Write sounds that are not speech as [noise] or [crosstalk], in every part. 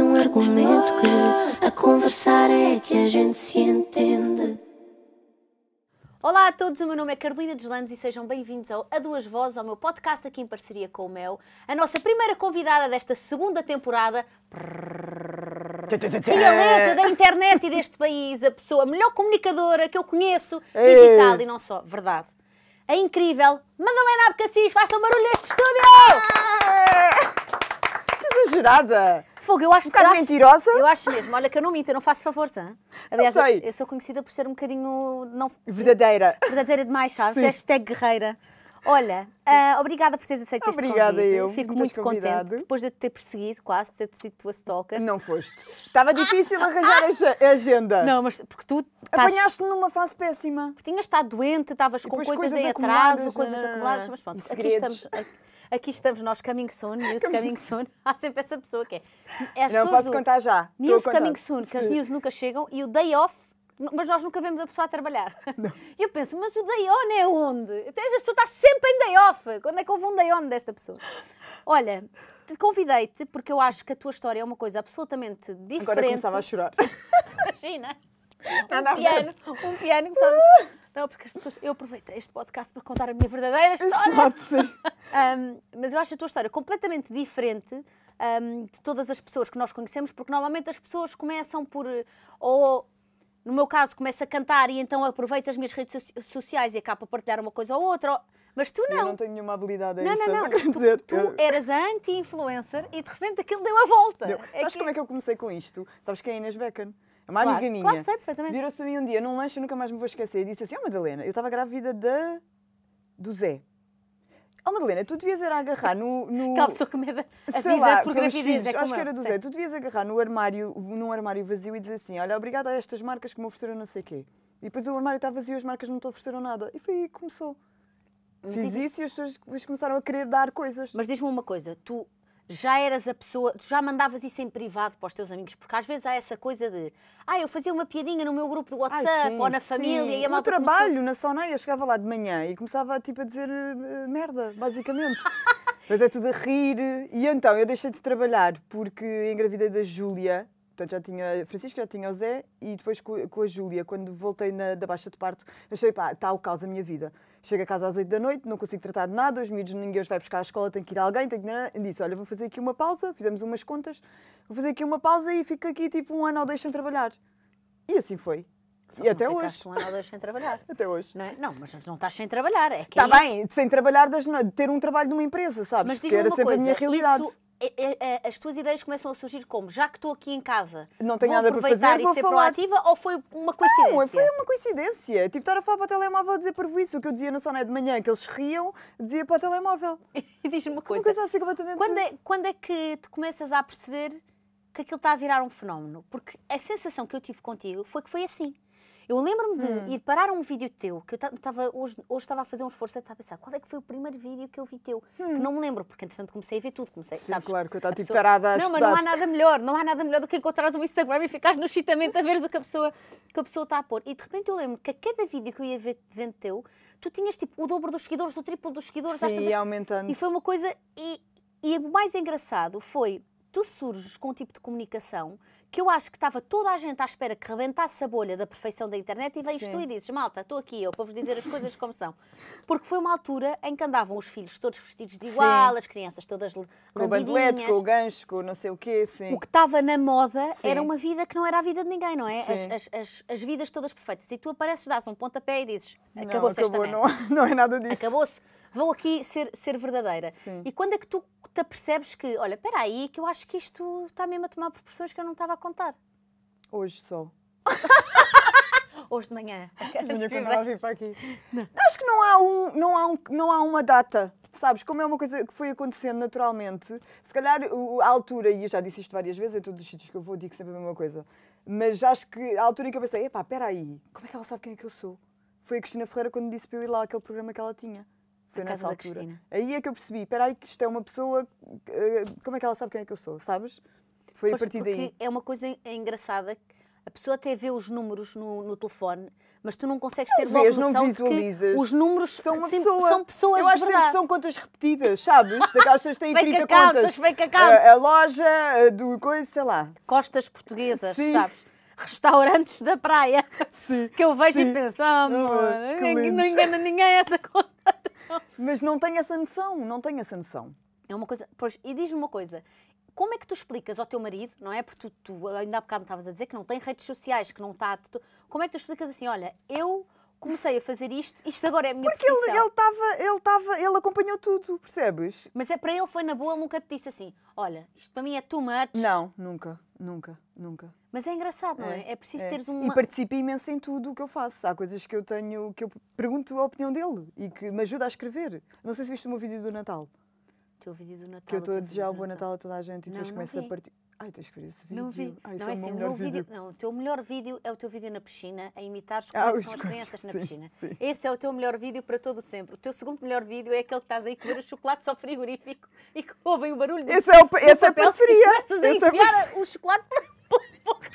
nenhum argumento que a conversar é que a gente se entende. Olá a todos, o meu nome é Carolina Deslandes e sejam bem-vindos ao A Duas Vozes, ao meu podcast aqui em parceria com o Mel. A nossa primeira convidada desta segunda temporada. Realeza da internet e deste país, a pessoa melhor comunicadora que eu conheço, digital e não só, verdade. A incrível Madalena Abcacis, faça um barulho neste estúdio! exagerada. Fogo, eu acho que que. estás mentirosa? Eu acho mesmo. Olha, que eu não minto, eu não faço favor, hã? Tá? Aliás, eu, eu, sou conhecida por ser um bocadinho. Não, verdadeira. Verdadeira demais, sabes? Hashtag guerreira. Olha, uh, obrigada por teres aceito obrigada este convite. Obrigada eu. Fico muito convidado. contente. Depois de eu te ter perseguido, quase, ter sido tua stalker. Não foste. Estava difícil ah, arranjar ah. a agenda. Não, mas porque tu... Estás... Apanhaste-me numa fase péssima. Porque tinhas estado doente, estavas com coisas, coisas em atraso, coisas né? acumuladas. Mas pronto, aqui estamos... Aqui estamos nós, coming soon, news coming soon. Há sempre essa pessoa que é. é não posso do... contar já. News coming soon, que as news nunca chegam e o day off mas nós nunca vemos a pessoa a trabalhar. E [laughs] eu penso, mas o day on é onde? Até então, a pessoa está sempre em day off. Quando é que houve um day on desta pessoa? Olha, te convidei-te porque eu acho que a tua história é uma coisa absolutamente diferente. Agora começava a chorar. [laughs] Imagina. Um piano, um piano sabe... [laughs] Não, porque as pessoas. Eu aproveitei este podcast para contar a minha verdadeira história. Exato, sim. um, mas eu acho a tua história completamente diferente um, de todas as pessoas que nós conhecemos, porque normalmente as pessoas começam por. Ou, no meu caso, começa a cantar e então aproveita as minhas redes sociais e acaba a partilhar uma coisa ou outra. Mas tu não. Eu não tenho nenhuma habilidade a não, isso. Não, não, não. Dizer, tu, eras anti-influencer e de repente aquilo deu a volta. Deu. É Sabes é que... como é que eu comecei com isto? Sabes quem é Inês Becken? É a mais claro, pequeninha. Claro, sei perfeitamente. Virou-se a mim um dia num lanche, eu nunca mais me vou esquecer, e disse assim: Ó oh, Madalena, eu estava grávida de do Zé. Ó oh, Madalena, tu devias era agarrar no. no Aquela pessoa que a sei vida lá, por gravidez. É filhos, é acho que era do Zé. Tu devias agarrar no armário, num armário vazio e dizer assim: Olha, obrigada a estas marcas que me ofereceram não sei o quê. E depois o armário está vazio, as marcas não te ofereceram nada. E foi aí que começou. Fiz é isso e as pessoas começaram a querer dar coisas. Mas diz-me uma coisa, tu já eras a pessoa, já mandavas isso em privado para os teus amigos, porque às vezes há essa coisa de ah, eu fazia uma piadinha no meu grupo do WhatsApp Ai, sim, ou na sim. família e a No trabalho, começou... na soneia, chegava lá de manhã e começava tipo a dizer eh, merda, basicamente. [laughs] Mas é tudo a rir. E então, eu deixei de trabalhar porque engravidei da Júlia, portanto já tinha Francisco, já tinha o Zé, e depois com, a Júlia, quando voltei na, da baixa de parto, achei, pá, está o caos a minha vida. Chego a casa às 8 da noite, não consigo tratar de nada, os miúdos, ninguém os vai buscar à escola, tem que ir a alguém, tenho que... Disse, olha, vou fazer aqui uma pausa, fizemos umas contas, vou fazer aqui uma pausa e fico aqui tipo um ano ou dois sem trabalhar. E assim foi. Só e até hoje. um ano ou dois sem trabalhar. [laughs] Até hoje. Não, é? não, mas não estás sem trabalhar. É Está bem, sem trabalhar, das, ter um trabalho numa empresa, sabes? Mas diz-me uma coisa, a minha realidade. Isso, é, é, é, as tuas ideias começam a surgir como? Já que estou aqui em casa, não tenho nada para fazer, e vou ser falar. proativa ou foi uma coincidência? Não, foi uma coincidência. Tive tipo, de estar a falar para o telemóvel a dizer para isso. O que eu dizia na Soné de manhã, que eles riam, dizia para o telemóvel. e [laughs] diz-me uma coisa. Uma coisa assim completamente... quando, é, quando é que tu começas a perceber que aquilo está a virar um fenómeno? Porque a sensação que eu tive contigo foi que foi assim. Eu lembro-me de hum. ir parar um vídeo teu, que eu estava hoje, hoje estava a fazer um esforço, estava a pensar qual é que foi o primeiro vídeo que eu vi teu, hum. que não me lembro, porque entretanto comecei a ver tudo, comecei, Sim, sabes? claro, que eu estava tipo tarada a Não, estudar. mas não há nada melhor, não há nada melhor do que encontrares um Instagram e ficares no chitamento a veres o que a pessoa, que a pessoa está a pôr. E de repente eu lembro que a cada vídeo que eu ia ver vendo teu, tu tinhas tipo o dobro dos seguidores, o triplo dos seguidores. Sim, tantas... aumentando. E foi uma coisa... E, e o mais engraçado foi, tu surges com um tipo de comunicação que eu acho que estava toda a gente à espera que rebentasse a bolha da perfeição da internet e vejo tu e dizes, malta, estou aqui eu para vos dizer as coisas como são. Porque foi uma altura em que andavam os filhos todos vestidos de igual, Sim. as crianças todas Com o bandelete, com o gancho, com não sei o quê. Sim. O que estava na moda Sim. era uma vida que não era a vida de ninguém, não é? As, as, as, as, vidas todas perfeitas. E tu apareces, dás um pontapé e dizes, acabou-se acabou, acabou não, [laughs] não é nada disso. Acabou-se vou aqui ser, ser verdadeira. Sim. E quando é que tu te apercebes que, olha, espera aí, que eu acho que isto está mesmo a tomar proporções que eu não estava contar? Hoje só. [laughs] Hoje de manhã. quando de vir para- aqui. Acho que não há, um, não, há um, não há uma data. Sabes, como é uma coisa que foi acontecendo naturalmente, se calhar a altura, e eu já disse isto várias vezes, em todos os sítios que eu vou digo sempre a mesma coisa, mas acho que a altura em que eu pensei, epá, peraí, como é que ela sabe quem é que eu sou? Foi a Cristina Ferreira quando disse para eu ir lá àquele programa que ela tinha. Foi A nessa altura. Aí é que eu percebi, peraí, que isto é uma pessoa, eh, como é que ela sabe quem é que eu sou, sabes? Foi pois a partir daí. É uma coisa é engraçada. A pessoa até vê os números no, no telefone, mas tu não consegues ter Talvez, logo noção não visualizas. os números são, uma sim, pessoa. são pessoas Eu acho que são contas repetidas, sabes? [laughs] Daquelas pessoas têm 30 cacau, contas. A, a, loja, do coisa, sei lá. Costas portuguesas, sim. sabes? Restaurantes da praia. [laughs] Sim. Que eu vejo sim. e penso, ah, oh, não engana ninguém essa [laughs] conta. Mas não tenho essa noção, não tenho essa noção. É uma coisa. Pois, e diz-me uma coisa: como é que tu explicas ao teu marido, não é? Porque tu, tu ainda há bocado não estavas a dizer que não tem redes sociais, que não está. Tu, como é que tu explicas assim, olha, eu comecei a fazer isto, isto agora é a minha Porque profissão. ele estava, ele estava, ele, ele, acompanhou tudo, percebes? Mas é para ele foi na boa, ele nunca te disse assim, olha, isto para mim é too much. Não, nunca, nunca, nunca. Mas é engraçado, não é? É, é preciso é. teres uma... E participa imenso em tudo o que eu faço. Há coisas que eu tenho, que eu pergunto a opinião dele e que me ajuda a escrever. Não sei se viste o meu vídeo do Natal teu vídeo do Natal. Que eu estou a desejar o Bom Natal a toda a gente e depois começa a partir. Ai, tens que ver esse vídeo. Não vi. Ai, é não, é assim, o meu vídeo. Não, o teu melhor vídeo é o teu vídeo na piscina, a imitar como ah, é são as crianças sim, na piscina. Sim. Esse é o teu melhor vídeo para todo sempre. O teu segundo melhor vídeo é aquele que estás aí a comer o chocolate só frigorífico [laughs] e que ouvem o barulho do Esse é o, esse é parceria. Começas a enfiar é o chocolate [laughs] para boca.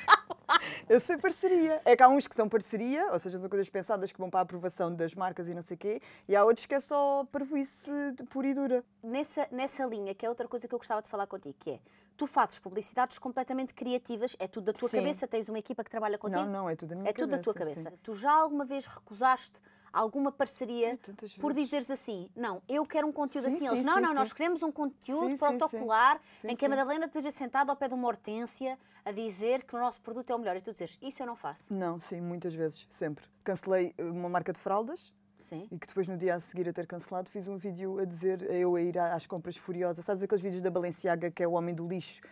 Eu foi parceria. É que há uns que são parceria, ou seja, são coisas pensadas que vão para a aprovação das marcas e não sei o quê, e há outros que é só parvoíce pura e dura. Nessa, nessa linha, que é outra coisa que eu gostava de falar contigo, que é, tu fazes publicidades completamente criativas, é tudo da tua sim. cabeça, tens uma equipa que trabalha contigo? Não, não, é tudo da minha é cabeça. É tudo da tua cabeça. Sim. Tu já alguma vez recusaste alguma parceria por dizeres assim, não, eu quero um conteúdo sim, assim. Eles, não, não, nós queremos um conteúdo protocolar em que a Madalena esteja sentada ao pé de uma hortência a dizer que o nosso produto é o melhor. E tu dizeres, isso eu não faço? Não, sim, muitas vezes, sempre. Cancelei eh, uma marca de fraldas, Sim. E que depois, no dia a seguir a ter cancelado, fiz um vídeo a dizer eu a ir às compras furiosa. Sabes aqueles vídeos da Balenciaga que é o homem do lixo?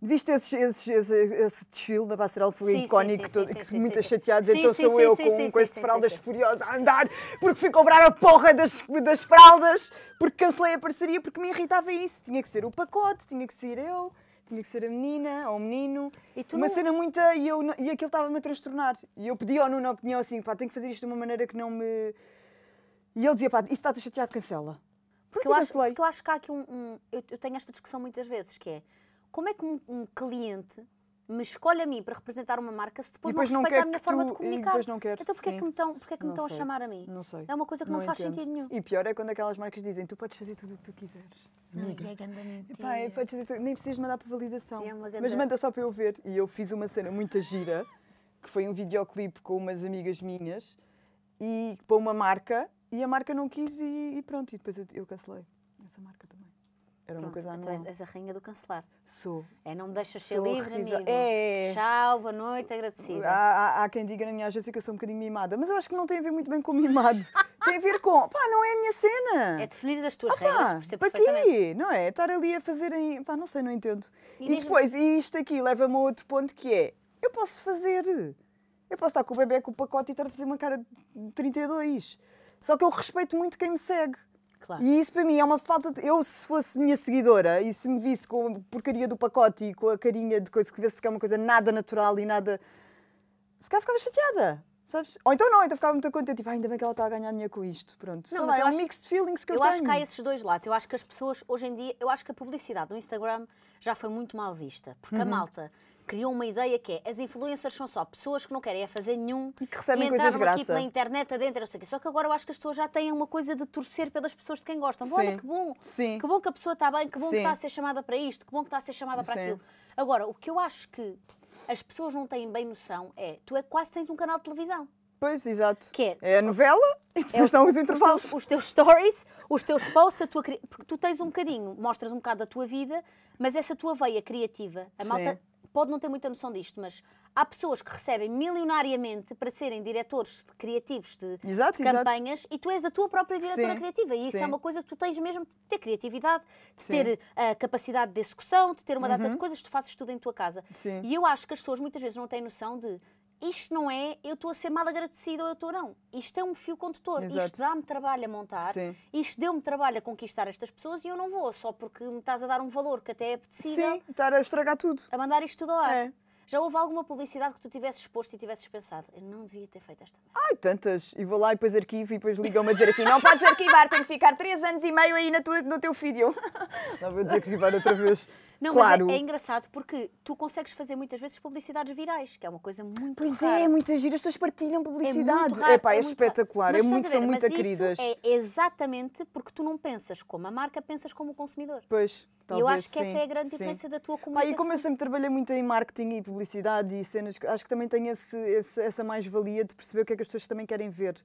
Viste esse, esses esse, esse desfile da passarela? foi sim, icónico, sim, sim, todo, sim, muito chateado. então sou eu com, com esse de fraldas furiosa a andar porque fui cobrar a porra das, das fraldas, porque cancelei a parceria, porque me irritava isso. Tinha que ser o pacote, tinha que ser eu tinha que ser a menina ou o menino. uma não... cena muita. E, eu, e aquilo estava-me a transtornar. E eu pedi ao Nuno a opinião assim: pá, tenho que fazer isto de uma maneira que não me. E ele dizia: pá, isso está-te a chatear, cancela. Porque eu, acho, porque eu acho que há aqui um. um eu, eu, tenho esta discussão muitas vezes que é como é que um, um cliente me escolhe a mim para representar uma marca se depois, depois não respeita a minha forma tu, de comunicar. Não quer. Então porquê é que me estão, é que me estão a chamar a mim? Não sei. É uma coisa que não, não faz entendo. sentido nenhum. E pior é quando aquelas marcas dizem tu podes fazer tudo o que tu quiseres. Não, é grande mentira. Pá, é, podes fazer tudo. Nem precisas mandar para validação. É uma grande... Mas manda só para eu ver. E eu fiz uma cena muito gira, que foi um videoclipe com umas amigas minhas, e para uma marca, e a marca não quis e, e pronto, e depois eu, eu cancelei essa marca era Pronto, uma coisa Tu então és, a rainha do cancelar. Sou. É, não me deixas ser sou livre, horrível. amigo. É. Tchau, boa noite, agradecida. Há, há, há, quem diga na minha agência que eu sou um bocadinho mimada, mas eu acho que não tem a ver muito bem com mimado. [laughs] tem a ver com, pá, não é a minha cena. É definir as tuas ah, regras, percebo para quê? Não é? Estar ali a fazer em. pá, não sei, não entendo. E, e depois, assim- e isto aqui leva-me a outro ponto que é, eu posso fazer. Eu posso estar com o bebê com o pacote e estar a fazer uma cara de 32. Só que eu respeito muito quem me segue. Claro. E isso para mim é uma falta. De... Eu, se fosse minha seguidora e se me visse com a porcaria do pacote e com a carinha de coisa que vê-se que é uma coisa nada natural e nada. Se calhar ficava chateada. Sabes? Ou então não, então ficava muito contente, tipo, ah, ainda bem que ela está a ganhar dinheiro com isto. Pronto. Não, lá, é um mix de feelings que eu, eu tenho. Eu acho que há esses dois lados. Eu acho que as pessoas, hoje em dia, eu acho que a publicidade do Instagram já foi muito mal vista. Porque uhum. a malta criou uma ideia que é as influencers são só pessoas que não querem é fazer nenhum e que recebem e coisas aqui graça. pela internet adentro, não sei Só que agora eu acho que as pessoas já têm uma coisa de torcer pelas pessoas de quem gostam. Olha que bom, Sim. que bom que a pessoa está bem, que bom Sim. que está a ser chamada para isto, que bom que está a ser chamada para Sim. aquilo. Agora, o que eu acho que as pessoas não têm bem noção é tu é quase tens um canal de televisão. Pois, exato. Que é, é a novela e é depois é estão os intervalos. Os teus, os teus, stories, os teus posts, a tua Porque tu tens um bocadinho, mostras um bocado da tua vida, mas essa tua veia criativa, a malta pode não ter muita noção disto, mas há pessoas que recebem milionariamente para serem diretores criativos de, exato, de campanhas exato. e tu és a tua própria diretora Sim. criativa. E isso é Sim. é uma coisa que tu tens mesmo de ter criatividade, de Sim. ter a eh, capacidade de execução, de ter uma uhum. data de uhum. coisas, tu fazes tudo em tua casa. E eu acho que as pessoas muitas vezes não têm noção de isto não é eu estou a ser mal agradecida ou eu estou não. Isto é um fio condutor. Exato. Isto dá-me trabalho a montar, Sim. isto deu-me trabalho a conquistar estas pessoas e eu não vou, só porque me estás a dar um valor que até é apetecido. Sim, estar a estragar tudo. A mandar isto tudo ao ar. É. Já houve alguma publicidade que tu tivesses exposto e tivesses pensado, eu não devia ter feito esta merda? Ai, tantas. E vou lá e depois arquivo e depois ligam-me a dizer assim, não podes arquivar, tem que ficar três anos e meio aí na tua, no teu vídeo. [laughs] não vou desarquivar outra vez. Não, claro. mas é, é, engraçado porque tu consegues fazer muitas vezes publicidades virais, que é uma coisa muito Pois é, rara. é, muitas giras, as pessoas partilham é publicidade. É, raro, É é, é espetacular, é muito, ver, são muito queridas. é exatamente porque tu não pensas como a marca, pensas como o consumidor. Pois, talvez, E eu acho que sim, essa é a grande sim. diferença da tua comunicação. Pá, e como eu sempre trabalhei muito em marketing e publicidade e cenas, acho que também tenho esse, esse, essa mais-valia de perceber o que é que as pessoas também querem ver.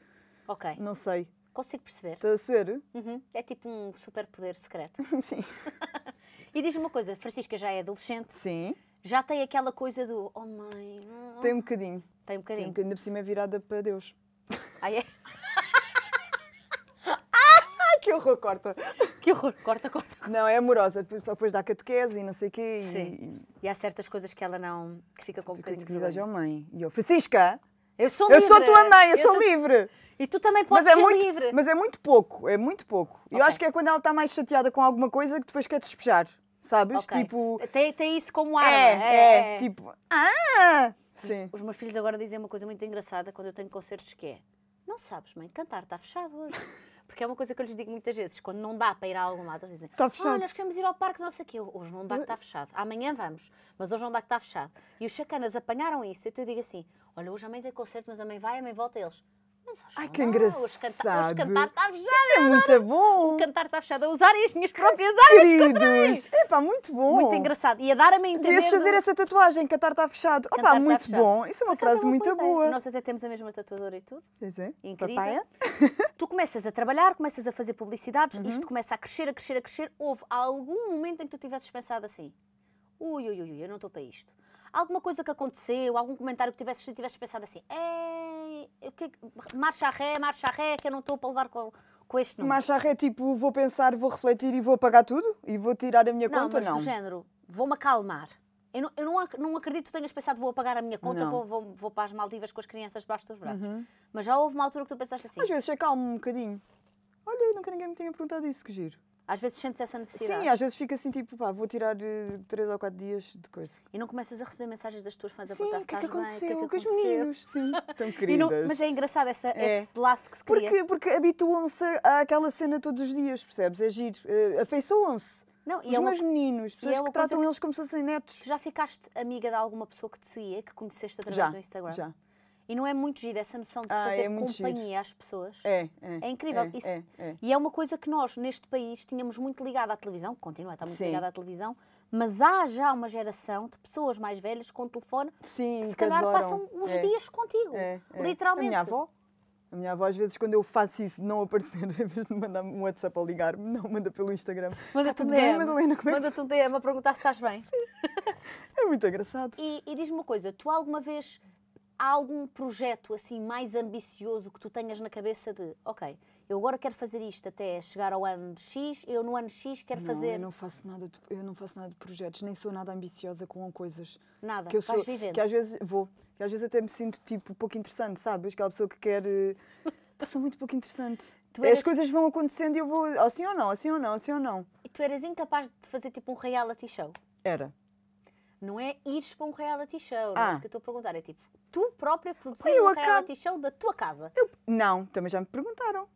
Ok. Não sei. Consigo perceber. Estás a ver? Uhum. É tipo um superpoder secreto. [laughs] Sim. [laughs] E diz-me uma coisa, Francisca já é adolescente. Sim. Já tem aquela coisa do, oh mãe... Hum. Tem um bocadinho. Tem um bocadinho. Tem um bocadinho, ainda por cima é virada para Deus. Ah, é? [laughs] Ah, que horror, corta. Que horror, corta, corta. Não, é amorosa, só depois dá catequese e não sei o quê. Sim. E... e, há certas coisas que ela não. que fica com um bocadinho de oh, vergonha. mãe. E eu, Francisca! Eu sou livre! Eu sou tua mãe, eu, eu sou, sou, livre! E tu também podes mas é ser muito, livre! Mas é muito pouco, é muito pouco. Okay. Eu acho que é quando ela está mais chateada com alguma coisa que depois quer despejar sabes? Okay. Tipo. Tem, tem isso como arma. É, é, é, é. tipo. Ah! Tipo, Sim. Os meus filhos agora dizem uma coisa muito engraçada quando eu tenho concertos que é. Não sabes, mãe, cantar está fechado hoje. [laughs] Porque é uma coisa que eu lhes digo muitas vezes, quando não dá para ir a algum lado, eles dizem, tá fechado. ah, nós queremos ir ao parque, não sei o quê. Hoje não dá que está fechado. Amanhã vamos, mas hoje não dá que está fechado. E os chacanas apanharam isso. Então eu digo assim, olha, hoje a mãe tem concerto, mas a mãe vai, a mãe volta. eles, Ai, que engraçado. Os, os cantar está fechado. Isso é muito bom. O cantar está fechado. A usar as minhas próprias áreas É pá, muito bom. Muito engraçado. E a dar-me a entender... Devias fazer essa tatuagem, cantar está fechado. Opá, tá muito fechado. bom. Isso é uma frase é muito boa. Nós até temos a mesma tatuadora e tudo. Pois é. Incrível. Papaya. [laughs] Tu começas a trabalhar, começas a fazer publicidades, uhum. isto começa a crescer, a crescer, a crescer. Houve algum momento em que tu tivesses pensado assim, ui, ui, ui, eu não estou para isto. Alguma coisa que aconteceu, algum comentário que tivesses, tivesses pensado assim, é e o que, é marcha ré, marcha ré, que eu não estou para levar com, com este número. Marcha ré, tipo, vou pensar, vou refletir e vou apagar tudo? E vou tirar a minha não, conta? Mas não, mas do género, vou-me acalmar. Eu, não, eu não, ac não acredito que tenhas pensado, vou apagar a minha conta, vou, vou, vou, para as Maldivas com as crianças debaixo dos braços. Uhum. Mas já houve uma altura que tu pensaste assim. Às vezes acalmo um bocadinho. Olha, nunca ninguém me tinha perguntado isso, que giro. Às vezes sentes essa necessidade. Sim, às vezes fica assim, tipo, pá, vou tirar eh, três ou quatro dias de coisa. E não começas a receber mensagens das tuas fãs a perguntar se é que estás bem, o que é que aconteceu? Com os meninos, sim, Estão [laughs] queridas. Não, mas é engraçado essa, é. esse laço que se cria. Porque, porque habituam-se àquela cena todos os dias, percebes? É giro, uh, afeiçoam-se. Não, os é meus meninos, é pessoas é que tratam que... eles como se fossem netos. Tu já ficaste amiga de alguma pessoa que te seguia, que conheceste através já, do Instagram? Já, já. E não é muito giro essa noção de ah, fazer é companhia giro. às pessoas. É, é. É incrível. É, Isso, é, é, E é uma coisa que nós, neste país, tínhamos muito ligada à televisão, continua a estar muito ligada à televisão, mas há já uma geração de pessoas mais velhas com telefone Sim, que se calhar adoram. passam uns é. dias contigo. É, literalmente. A minha avó. A minha avó, às vezes, quando eu faço isso, não aparecer, [laughs] em vez de mandar um WhatsApp a ligar, não, manda pelo Instagram. Manda-te um Madalena, como é que... manda tudo DM a perguntar se estás bem. É muito engraçado. E, e diz-me uma coisa, tu alguma vez há algum projeto assim mais ambicioso que tu tenhas na cabeça de, ok, eu agora quero fazer isto até chegar ao ano X, eu no ano X quero não, fazer. Eu não faço nada, de, eu não faço nada de projetos, nem sou nada ambiciosa com coisas. Nada, que eu sou, vivendo. Que às vezes vou, que às vezes até me sinto tipo pouco interessante, sabes? Aquela pessoa que quer eh, [laughs] passou muito pouco interessante. Eras... As coisas vão acontecendo e eu vou assim ou não, assim ou não, assim ou não. E tu eras incapaz de fazer tipo um reality show? Era não é ires para um reality show, não é ah. é isso que eu estou a perguntar, é tipo, tu própria produzir um reality show da tua casa? Eu... Não, também já me perguntaram.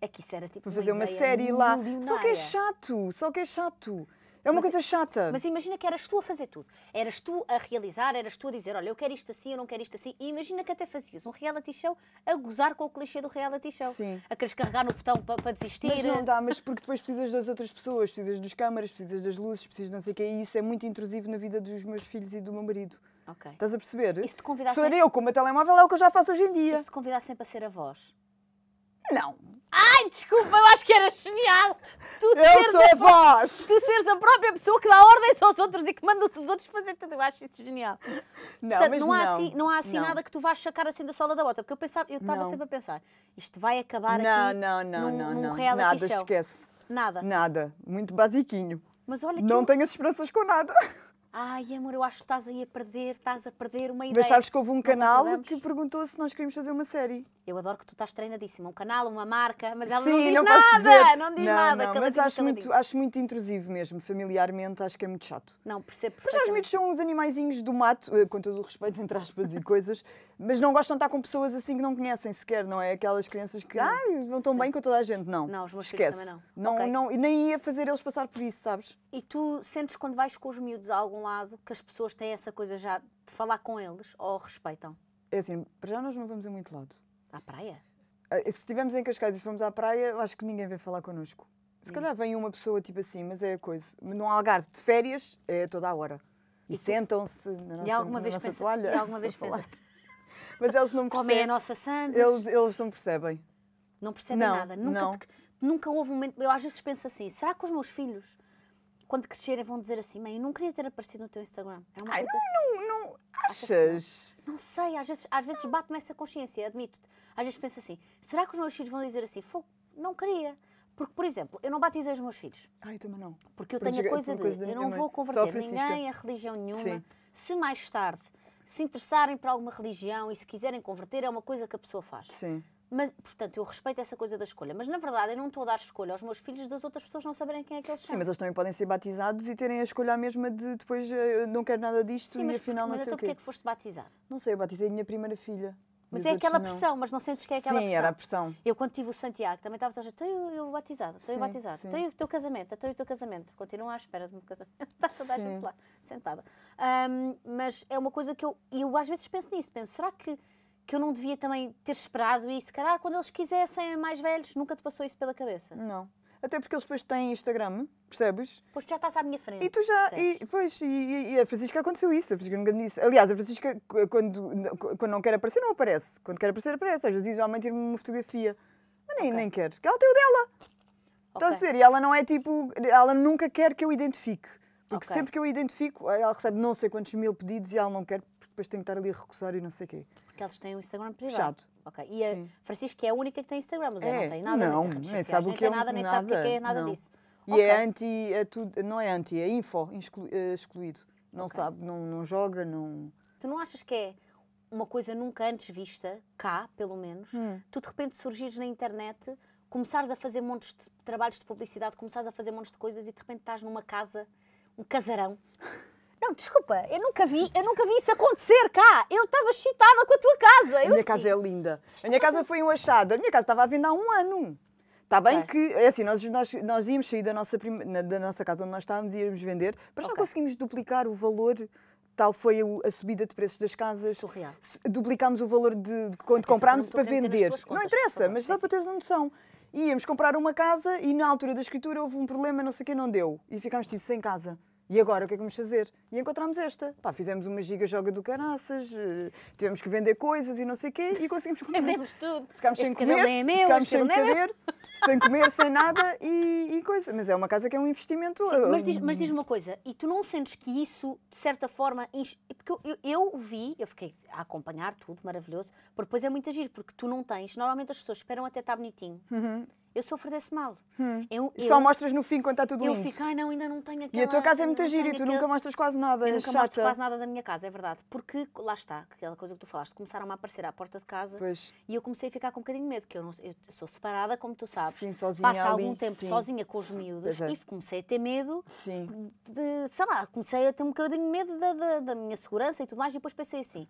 É que isso era tipo. Para fazer uma série lá. Só que é chato, só que é chato. É uma mas, coisa chata. Mas imagina que eras tu a fazer tudo. Eras tu a realizar, eras tu a dizer, olha, eu quero isto assim, eu não quero isto assim. E imagina que até fazias um reality show a gozar com o clichê do reality show. Sim. A queres carregar no botão para pa desistir. Mas não dá, mas porque depois precisas das outras pessoas, precisas dos câmaras, precisas das luzes, precisas não sei o que. E isso é muito intrusivo na vida dos meus filhos e do meu marido. Estás a perceber? se Sou sempre... eu com o meu telemóvel, é o que eu já faço hoje em dia. E se te convidar sempre a ser a voz? Não. Ai, desculpa, eu acho que era genial. Tu eu sou a, a voz. Tu seres a própria pessoa que dá ordens aos outros e que manda os outros fazer tudo. Eu acho isso genial. Não, Portanto, não, há não. Assim, não há assim não. nada que tu vás sacar assim da sola da bota. Porque eu pensava, eu estava sempre a pensar, isto vai acabar não, aqui não, não, num, não, num não. reality nada, show. Nada, esquece. Nada? Nada. Muito basiquinho. Mas olha que... Não eu... tenho as esperanças com nada. Ai, amor, eu acho que estás aí a perder, estás a perder uma ideia. Mas sabes que houve um não canal que perguntou se nós queríamos fazer uma série. Eu adoro que tu estás treinadíssima. Um canal, uma marca, mas ela Sim, não diz não nada, dizer. não diz não, nada. Não, mas acho muito, acho muito intrusivo mesmo, familiarmente, acho que é muito chato. Não, percebo Mas os mitos são uns animaizinhos do mato, eh, com todo o respeito, entre aspas e coisas, [laughs] mas não gostam de estar com pessoas assim que não conhecem sequer, não é? Aquelas crianças que, ah, vão tão Sim. bem com toda a gente, não. Não, os meus Esquece. filhos também não. Não, okay. não. E nem ia fazer eles passar por isso, sabes? E tu sentes quando vais com os miúdos a algum lado que as pessoas têm essa coisa já de falar com eles ou respeitam? É assim, para já nós não vamos a muito lado. À praia? Ah, se estivermos em Cascais e formos à praia, eu acho que ninguém vem falar connosco. Se Sim. calhar vem uma pessoa tipo assim, mas é a coisa. Num Algarve de férias, é toda a hora. E, e sentam-se na nossa, e alguma na vez nossa pensa, toalha. E alguma vez [laughs] pensaste, mas eles não percebem. Comem a nossa sandes. Eles, eles não percebem. Não percebem não, nada. Nunca, não. Te, nunca houve um momento. Eu às vezes penso assim: será que os meus filhos, quando crescerem, vão dizer assim, mãe, eu não queria ter aparecido no teu Instagram? É uma Ai, coisa... não, não, não. Achas? Não, sei, às vezes, às vezes bate-me essa consciência, admito-te. Às vezes penso assim: será que os meus filhos vão dizer assim, fogo, não queria? Porque, por exemplo, eu não batizei os meus filhos. Ai, também não. Porque eu Porque tenho a é coisa, de, de, eu não vou converter ninguém a religião nenhuma. Sim. Se mais tarde se interessarem por alguma religião e se quiserem converter, é uma coisa que a pessoa faz. Sim. Mas, portanto, eu respeito essa coisa da escolha. Mas, na verdade, eu não estou a dar escolha aos meus filhos das outras pessoas não saberem quem é que eles são. Sim, mas eles também podem ser batizados e terem a escolha mesma de depois eh, eu não quero nada disto Sim, e afinal porque, não sei então o quê. Sim, mas então porquê é que foste batizar? Não sei, eu batizei a minha primeira filha. Mas é aquela pressão, mas não sentes que é aquela sim, pressão. Sim, era a pressão. Eu quando tive o Santiago também estava a dizer, estou eu batizado, estou eu batizado, estou o teu casamento, estou o teu casamento. Continuo à espera do meu casamento. [laughs] Está toda a gente lá, sentada. Um, mas é uma coisa que eu, eu às vezes penso nisso, penso, será que que eu não devia também ter esperado e se calhar quando eles quisessem é mais velhos, nunca te passou isso pela cabeça? Não até porque eles depois têm Instagram, percebes? Pois tu já estás à minha frente. E tu já. E, pois, e, e, a Francisca aconteceu isso. A Francisca nunca me disse. Aliás, a Francisca, quando, quando não quer aparecer, não aparece. Quando quer aparecer, aparece. Às vezes diz, realmente, tira-me uma fotografia. Mas nem, okay. nem quer. Porque ela tem o dela. Okay. Estás a ver? E ela não é tipo. Ela nunca quer que eu identifique. Porque okay. sempre que eu identifico, ela recebe não sei quantos mil pedidos e ela não quer depois tenho que estar ali a recusar e não sei o quê. Porque eles têm um Instagram privado. Fechado. Ok. E a Sim. Francisca é a única que tem Instagram, mas é, não tem nada. Não, é nem sabe o que é nada, nem nada, sabe o que é nada não. disso. E okay. é anti, é tudo, não é anti, é info, exclu, é excluído. Não okay. sabe, não, não joga, não. Tu não achas que é uma coisa nunca antes vista, cá pelo menos, hum. tu de repente surgires na internet, começares a fazer montes de trabalhos de publicidade, começares a fazer montes de coisas e de repente estás numa casa, um casarão. Não, desculpa, eu nunca vi, eu nunca vi isso acontecer cá. Eu estava excitada com a tua casa. Eu a minha casa assim, é linda. A minha casa foi um achado. A minha casa estava a vender há um ano. Está bem que, é assim, nós, nós, nós íamos sair da nossa, da nossa casa onde nós estávamos e íamos vender, mas okay. não conseguimos duplicar o valor tal foi a, subida de preços das casas. Surreal. Duplicámos o valor de, de quando comprámos para vender. Contas, não interessa, mas só para teres uma noção. Íamos comprar uma casa e na altura da escritura houve um problema, não sei o que, não deu. E ficámos tipo sem casa. E agora o que é que vamos fazer? E encontramos esta. Pá, fizemos uma giga joga do caraças, eh, tivemos que vender coisas e não sei o quê e conseguimos comer. Vendemos tudo. Ficámos este sem comer, é meu, ficámos sem saber, é sem comer, sem nada e, e, coisa. Mas é uma casa que é um investimento. Sim, mas diz-me mas diz uma coisa, e tu não sentes que isso, de certa forma, é porque eu, eu, eu vi, eu fiquei a acompanhar tudo, maravilhoso, porque depois é muito agir, porque tu não tens, normalmente as pessoas esperam até estar bonitinho. Uhum eu sofro desse mal. Hum. Eu, Só mostras no fim quando está tudo eu lindo. Eu fico, ai não, ainda não tenho aquela... E a tua casa é muito gira e tu nunca mostras quase nada, Eu é nunca chata. mostro quase nada da minha casa, é verdade. Porque, lá está, aquela coisa que tu falaste, começaram-me a aparecer à porta de casa pois. e eu comecei a ficar com um bocadinho de medo, que eu, não, eu sou separada, como tu sabes. Sim, sozinha Passa algum tempo sim. sozinha com os miúdos é. e comecei a ter medo sim. de, sei lá, comecei a ter um bocadinho de medo da, da, da minha segurança e tudo mais e depois pensei assim,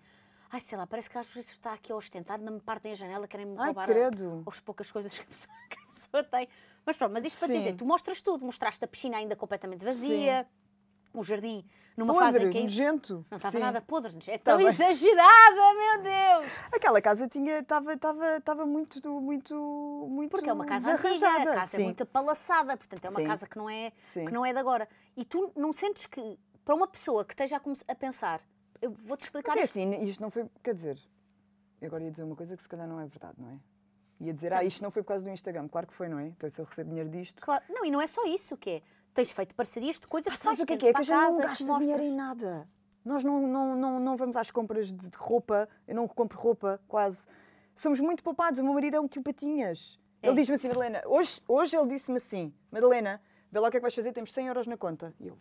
Ai, sei lá, parece que às vezes está aqui a ostentar, não me partem a janela, querem-me roubar credo. A, as poucas coisas que a, pessoa, [laughs] que a pessoa, tem. Mas pronto, mas isto para dizer, tu mostras tudo, mostraste a piscina ainda completamente vazia, Sim. o jardim numa podre, fase em que... É nojento. Não estava Sim. nada podre, é tá tão exagerada, meu Deus! Aquela casa tinha, estava, tava, tava muito, muito, muito Porque é uma casa antiga, a casa é muito apalaçada, portanto é uma casa que não é, que não é de agora. E tu não sentes que, para uma pessoa que esteja a, a pensar eu vou-te explicar Mas é assim, isto não foi. Quer dizer, eu agora ia dizer uma coisa que se calhar não é verdade, não é? Ia dizer, ah, isto não foi por causa do Instagram. Claro que foi, não é? Então se eu recebo dinheiro disto. Claro, não, e não é só isso que é. Tens feito parcerias de coisas ah, que sabes o que é que é? Que a gente não gasta dinheiro em nada. Nós não, não, não, não vamos às compras de roupa, eu não compro roupa quase. Somos muito poupados. O meu marido é um tio Patinhas. É. Ele diz-me assim, Madalena, hoje, hoje ele disse-me assim, Madalena, vê lá o que é que vais fazer, temos 100 euros na conta. E eu,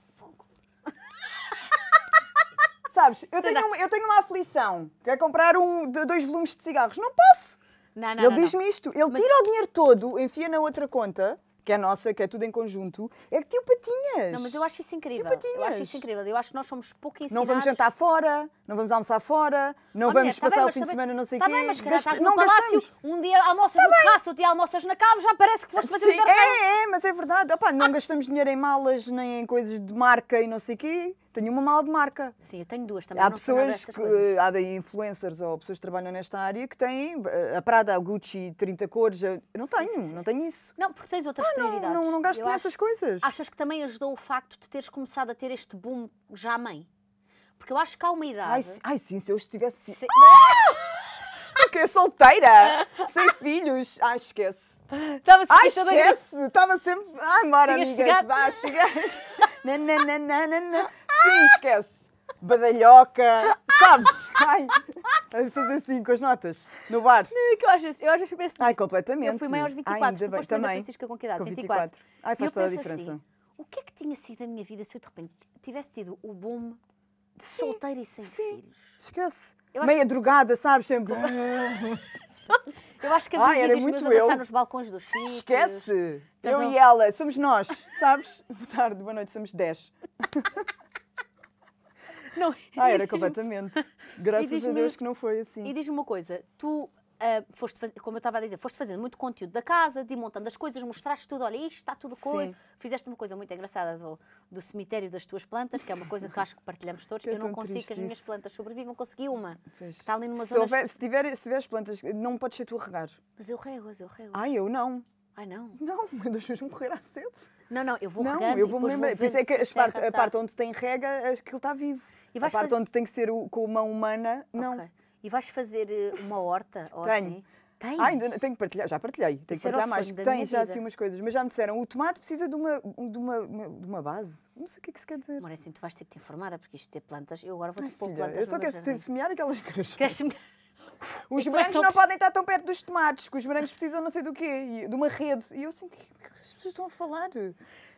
Sabes, eu tenho, uma, eu tenho uma aflição, que é comprar um, dois volumes de cigarros. Não posso! Não, não, ele diz-me isto. Ele Mas... tira o dinheiro todo, enfia na outra conta que é nossa, que é tudo em conjunto, é que tio Patinhas. Não, mas eu acho isso incrível. Tio Patinhas. Eu acho isso incrível. Eu acho que nós somos pouco ensinados. Não vamos jantar fora, não vamos almoçar fora, não oh, vamos tá passar bem, o fim de semana não sei o tá quê. Bem, mas cara, Gast... não palácio, gastamos. um dia almoças tá no terraço, outro dia almoças na cave, já parece que foste fazer Sim, um É, é, mas é verdade. Opa, não ah. gastamos dinheiro em malas, nem em coisas de marca e não sei o quê tenho uma mala de marca. Sim, eu tenho duas também. Há pessoas, que, há influencers ou pessoas que trabalham nesta área que têm eh, a Prada, a Gucci, 30 cores. Eu não tenho, sim, sim, não tenho isso. Não, porque tens outras ah, prioridades. Não, não, não gasto nessas coisas. Achas que também ajudou o facto de teres começado a ter este boom já mãe? Porque eu acho que há uma idade. Ai, sim, ai, sim se eu estivesse. Se... Ah! Porque é solteira, sem filhos. Ai, esquece. Estava sempre. Ai, esquece. Estava sempre. Ai, mora, amigas, chegado... [laughs] nananana. Sim, esquece. Badalhoca, sabes? Ai, a fazer assim com as notas, no bar. Não, é que eu acho que eu penso Ai, completamente. Eu fui mãe aos 24, Ai, tu foste também. Francisca com que idade? Com 24. 24. Ai, faz toda a assim, diferença. Assim, o que é que tinha sido a minha vida se eu de repente tivesse tido o boom de sim, solteira e sem sim. filhos? Esquece. Meia que... drogada, sabes? Sempre. [laughs] Eu acho que a Ai, era muito eu. nos balcões do Chico. Esquece! Eu e ela, somos nós, sabes? [laughs] Boa tarde, boa noite, somos 10. Não. Ah, era completamente. Graças a Deus que não foi assim. E diz-me uma coisa, tu Uh, foste como eu estava a dizer, foste fazendo muito conteúdo da casa, de montando as coisas, mostraste tudo, olha isto, está tudo coisa. Sim. Fizeste uma coisa muito engraçada do, do cemitério das tuas plantas, que é uma coisa que acho que partilhamos todos, [laughs] que eu, não consigo que as minhas plantas sobrevivam, consegui uma. Está ali numa se zona... Houver, se, tiver, plantas, não podes ser tu a regar. Mas eu rego, eu rego. Ah, eu não. Ai, não. Não, [laughs] eu deixo-me morrer à cedo. Não, não, eu vou não, regando. eu vou me lembrar. Por isso é que a parte, onde tem rega, aquilo está vivo. a parte fazer... onde tem que ser o, com mão humana, não. Okay. E vais fazer eh, uma horta? Ou Tenho. Assim? tenho Ah, ainda tenho que partilhar, já partilhei. Tenho que partilhar mais. Tem já assim umas coisas, mas já me disseram o tomate precisa de uma, de uma, de uma base. Não sei o que é que se quer dizer. Amor, é assim, tu vais ter que te informar, é porque isto ter plantas, eu agora vou-te pôr plantas. Eu só quero semear aquelas [laughs] crescem. Queres semear? Os brancos não podem estar tão perto dos tomates, que os brancos precisam não sei do quê, de uma rede. E eu assim, o que, é que as pessoas estão a falar?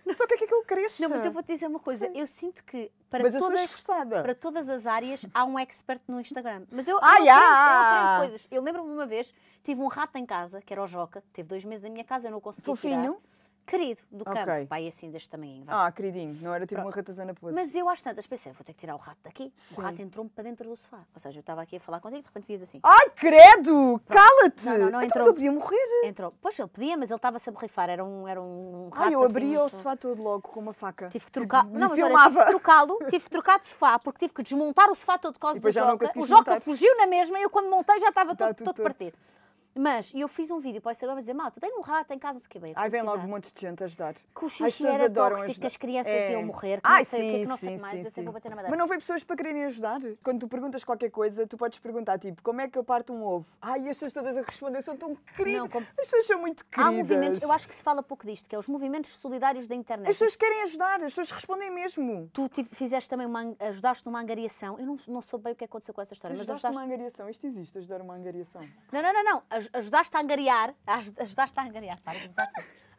Não só que é que aquilo cresce. Não, mas eu vou te dizer uma coisa, Sim. eu sinto que para mas todas, para todas as áreas há um expert no Instagram. Mas eu, ah, eu, yeah. aprendo, coisas. Eu lembro-me uma vez, tive um rato em casa, que era o Joca, teve dois meses na minha casa, eu não conseguia Fofinho. tirar querido do campo, vai pai assim deste tamanho. Ah, queridinho, não era tipo Pronto. uma ratazana podre. Mas eu às tantas pensei, vou ter que tirar o rato daqui. Sim. O rato entrou-me para dentro do sofá. Ou seja, eu estava aqui a falar contigo e de repente vias assim. Ai, credo! Cala-te! Não, não, não então, entrou. Mas ele podia morrer. Entrou. Pois ele podia, mas ele estava-se a borrifar. Era um, era um rato. Ai, eu assim, abria assim, o sofá todo logo com uma faca. Tive que tipo, trocar. Não, mas olha, tive que trocá-lo, tive que trocar de sofá, porque tive que desmontar o sofá todo por causa do Joca. O Joca fugiu na mesma e eu quando montei já estava tá todo, todo partido. Mas eu fiz um vídeo para o Instagram a dizer, malta, tenho um rato em casa, não sei o que bem. Aí vem logo um monte de gente ajudar. Que o xixi as era tóxico, que as crianças é... iam morrer, que Ai, não sei sim, o que, que não sei sim, mais, sim, eu sempre vou bater na madeira. Mas não vem pessoas para quererem ajudar? Quando tu perguntas qualquer coisa, tu podes perguntar, tipo, como é que eu parto um ovo? Ai, as pessoas todas a responder são tão queridas. Não, como... As pessoas são muito queridas. Há movimentos, eu acho que se fala pouco disto, que é os movimentos solidários da internet. As pessoas querem ajudar, as pessoas respondem mesmo. Tu fizeste também, uma, ajudaste numa angariação. Eu não, não sou bem o que aconteceu com essa história, ajudaste mas ajudaste... uma angariação, isto existe, ajudar uma angariação. Não, não, não, não ajudaste a angariar, ajudaste a angariar, para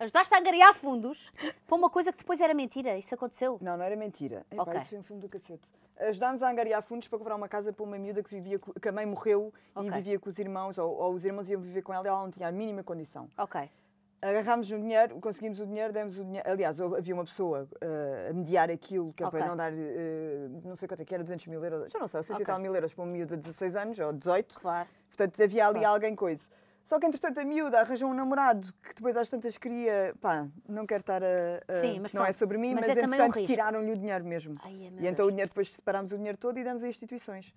Ajudaste a angariar fundos para uma coisa que depois era mentira. Isso aconteceu? Não, não era mentira. Epá, okay. Isso foi um filme do cacete. Ajudámos a angariar fundos para comprar uma casa para uma miúda que, vivia, que a mãe morreu okay. e vivia com os irmãos, ou, ou, os irmãos iam viver com ela e ela não tinha a mínima condição. Ok. Agarrámos o dinheiro, conseguimos o dinheiro, demos o dinheiro. Aliás, havia uma pessoa uh, a mediar aquilo, que é okay. para não dar, uh, não sei quanto é que era, 200 mil euros, já não sei, 100 okay. e tal mil euros para uma miúda de 16 anos ou 18. Claro Portanto, havia ali ah. alguém coisa. Só que, entretanto, a miúda arranjou um namorado que depois às tantas queria. Pá, não quero estar a. a Sim, mas não é pronto. é sobre mim, mas, mas é entretanto um tiraram-lhe o dinheiro mesmo. Ai, é e então o dinheiro, depois separámos o dinheiro todo e damos a instituições.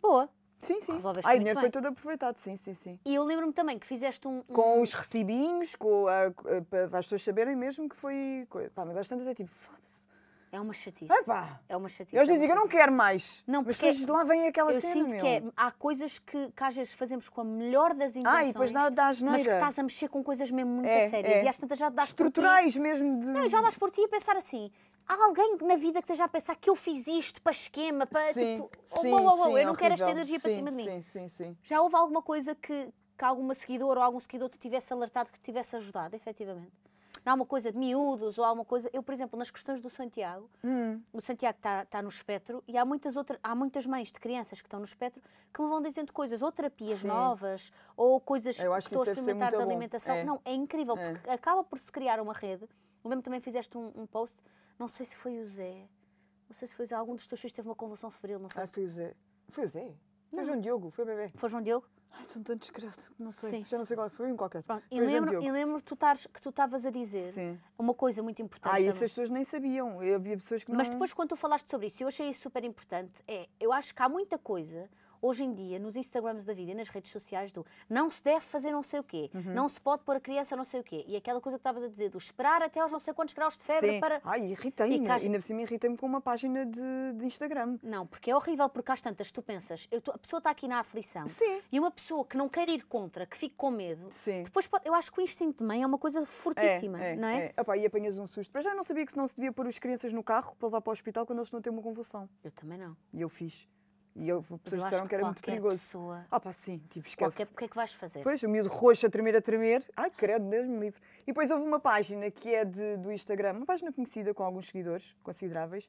Boa. Sim, sim. Resolveste ah, o dinheiro bem. foi todo aproveitado, sim, sim, sim. E eu lembro-me também que fizeste um, um... Com os recibinhos, com a, eh, a, para as pessoas saberem mesmo que foi... Pá, mas às tantas é tipo, foda-se, é uma chatice. Epá. É uma chatice. Eu às vezes digo, eu não quero mais. Não, mas depois lá vem aquela eu cena, sinto meu. que é, há coisas que, que às vezes fazemos com a melhor das intenções. Ah, e depois dá, dá asneira. Mas que estás a mexer com coisas mesmo muito é, sérias. É. E às tantas já dás Estruturais ti, mesmo. De... Não, já dás por ti a pensar assim. Há alguém na vida que esteja a pensar que eu fiz isto para esquema, para sim, tipo... Oh, sim, oh, oh, oh, oh sim, eu não quero esta energia sim, para cima de mim. Sim, sim, sim. Já houve alguma coisa que, que alguma seguidora ou algum seguidor te tivesse alertado, que te tivesse ajudado, efetivamente? não há uma coisa de miúdos ou há uma coisa. Eu, por exemplo, nas questões do Santiago, hum. o Santiago está tá no espectro e há muitas, outras, há muitas mães de crianças que estão no espectro que me vão dizendo coisas, ou terapias Sim. novas, ou coisas eu que, que estou a experimentar de alimentação. É. Não, é incrível, é. porque acaba por se criar uma rede. o mesmo também fizeste um, um post, não sei se foi o Zé, não sei se foi o Zé, algum dos teus filhos teve uma convulsão febril, não foi? Ah, foi o Zé. Foi o Zé. Foi João Diogo, foi o bebê. Foi João Diogo? Ai, são tantos credos, não sei, Sim. já não sei qual é foi, um qualquer. Pronto, e lembro, e lembro tu tares, que tu estavas a dizer Sim. uma coisa muito importante. Ah, isso as pessoas nem sabiam, havia pessoas que não... Mas depois quando tu falaste sobre isso, eu achei isso super importante, é, eu acho que há muita coisa hoje em dia, nos Instagrams da vida e nas redes sociais do não se deve fazer não sei o quê, uhum. não se pode pôr a criança não sei o quê. E aquela coisa que estavas a dizer do esperar até aos não sei quantos graus de febre Sim. para... Ai, irritei-me. Ainda por cima irritei-me com uma página de, de, Instagram. Não, porque é horrível, porque às tantas tu pensas, tô, a pessoa está aqui na aflição Sim. e uma pessoa que não quer ir contra, que fica com medo, Sim. depois pode... Eu acho que o instinto de mãe é uma coisa fortíssima, é, é, não é? é. Opa, e apanhas um susto. Para já não sabia que se não se devia pôr as crianças no carro para levar para o hospital quando eles estão a ter uma convulsão. Eu também não. E eu fiz. E eu, pessoas disseram que, que era muito perigoso. Pessoa, ah, pá, sim, tipo, esquece. Qualquer, o que é que vais fazer? Pois, o miúdo roxo a tremer, a tremer. Ai, credo, Deus me livre. E depois houve uma página que é de, do Instagram, uma página conhecida com alguns seguidores consideráveis,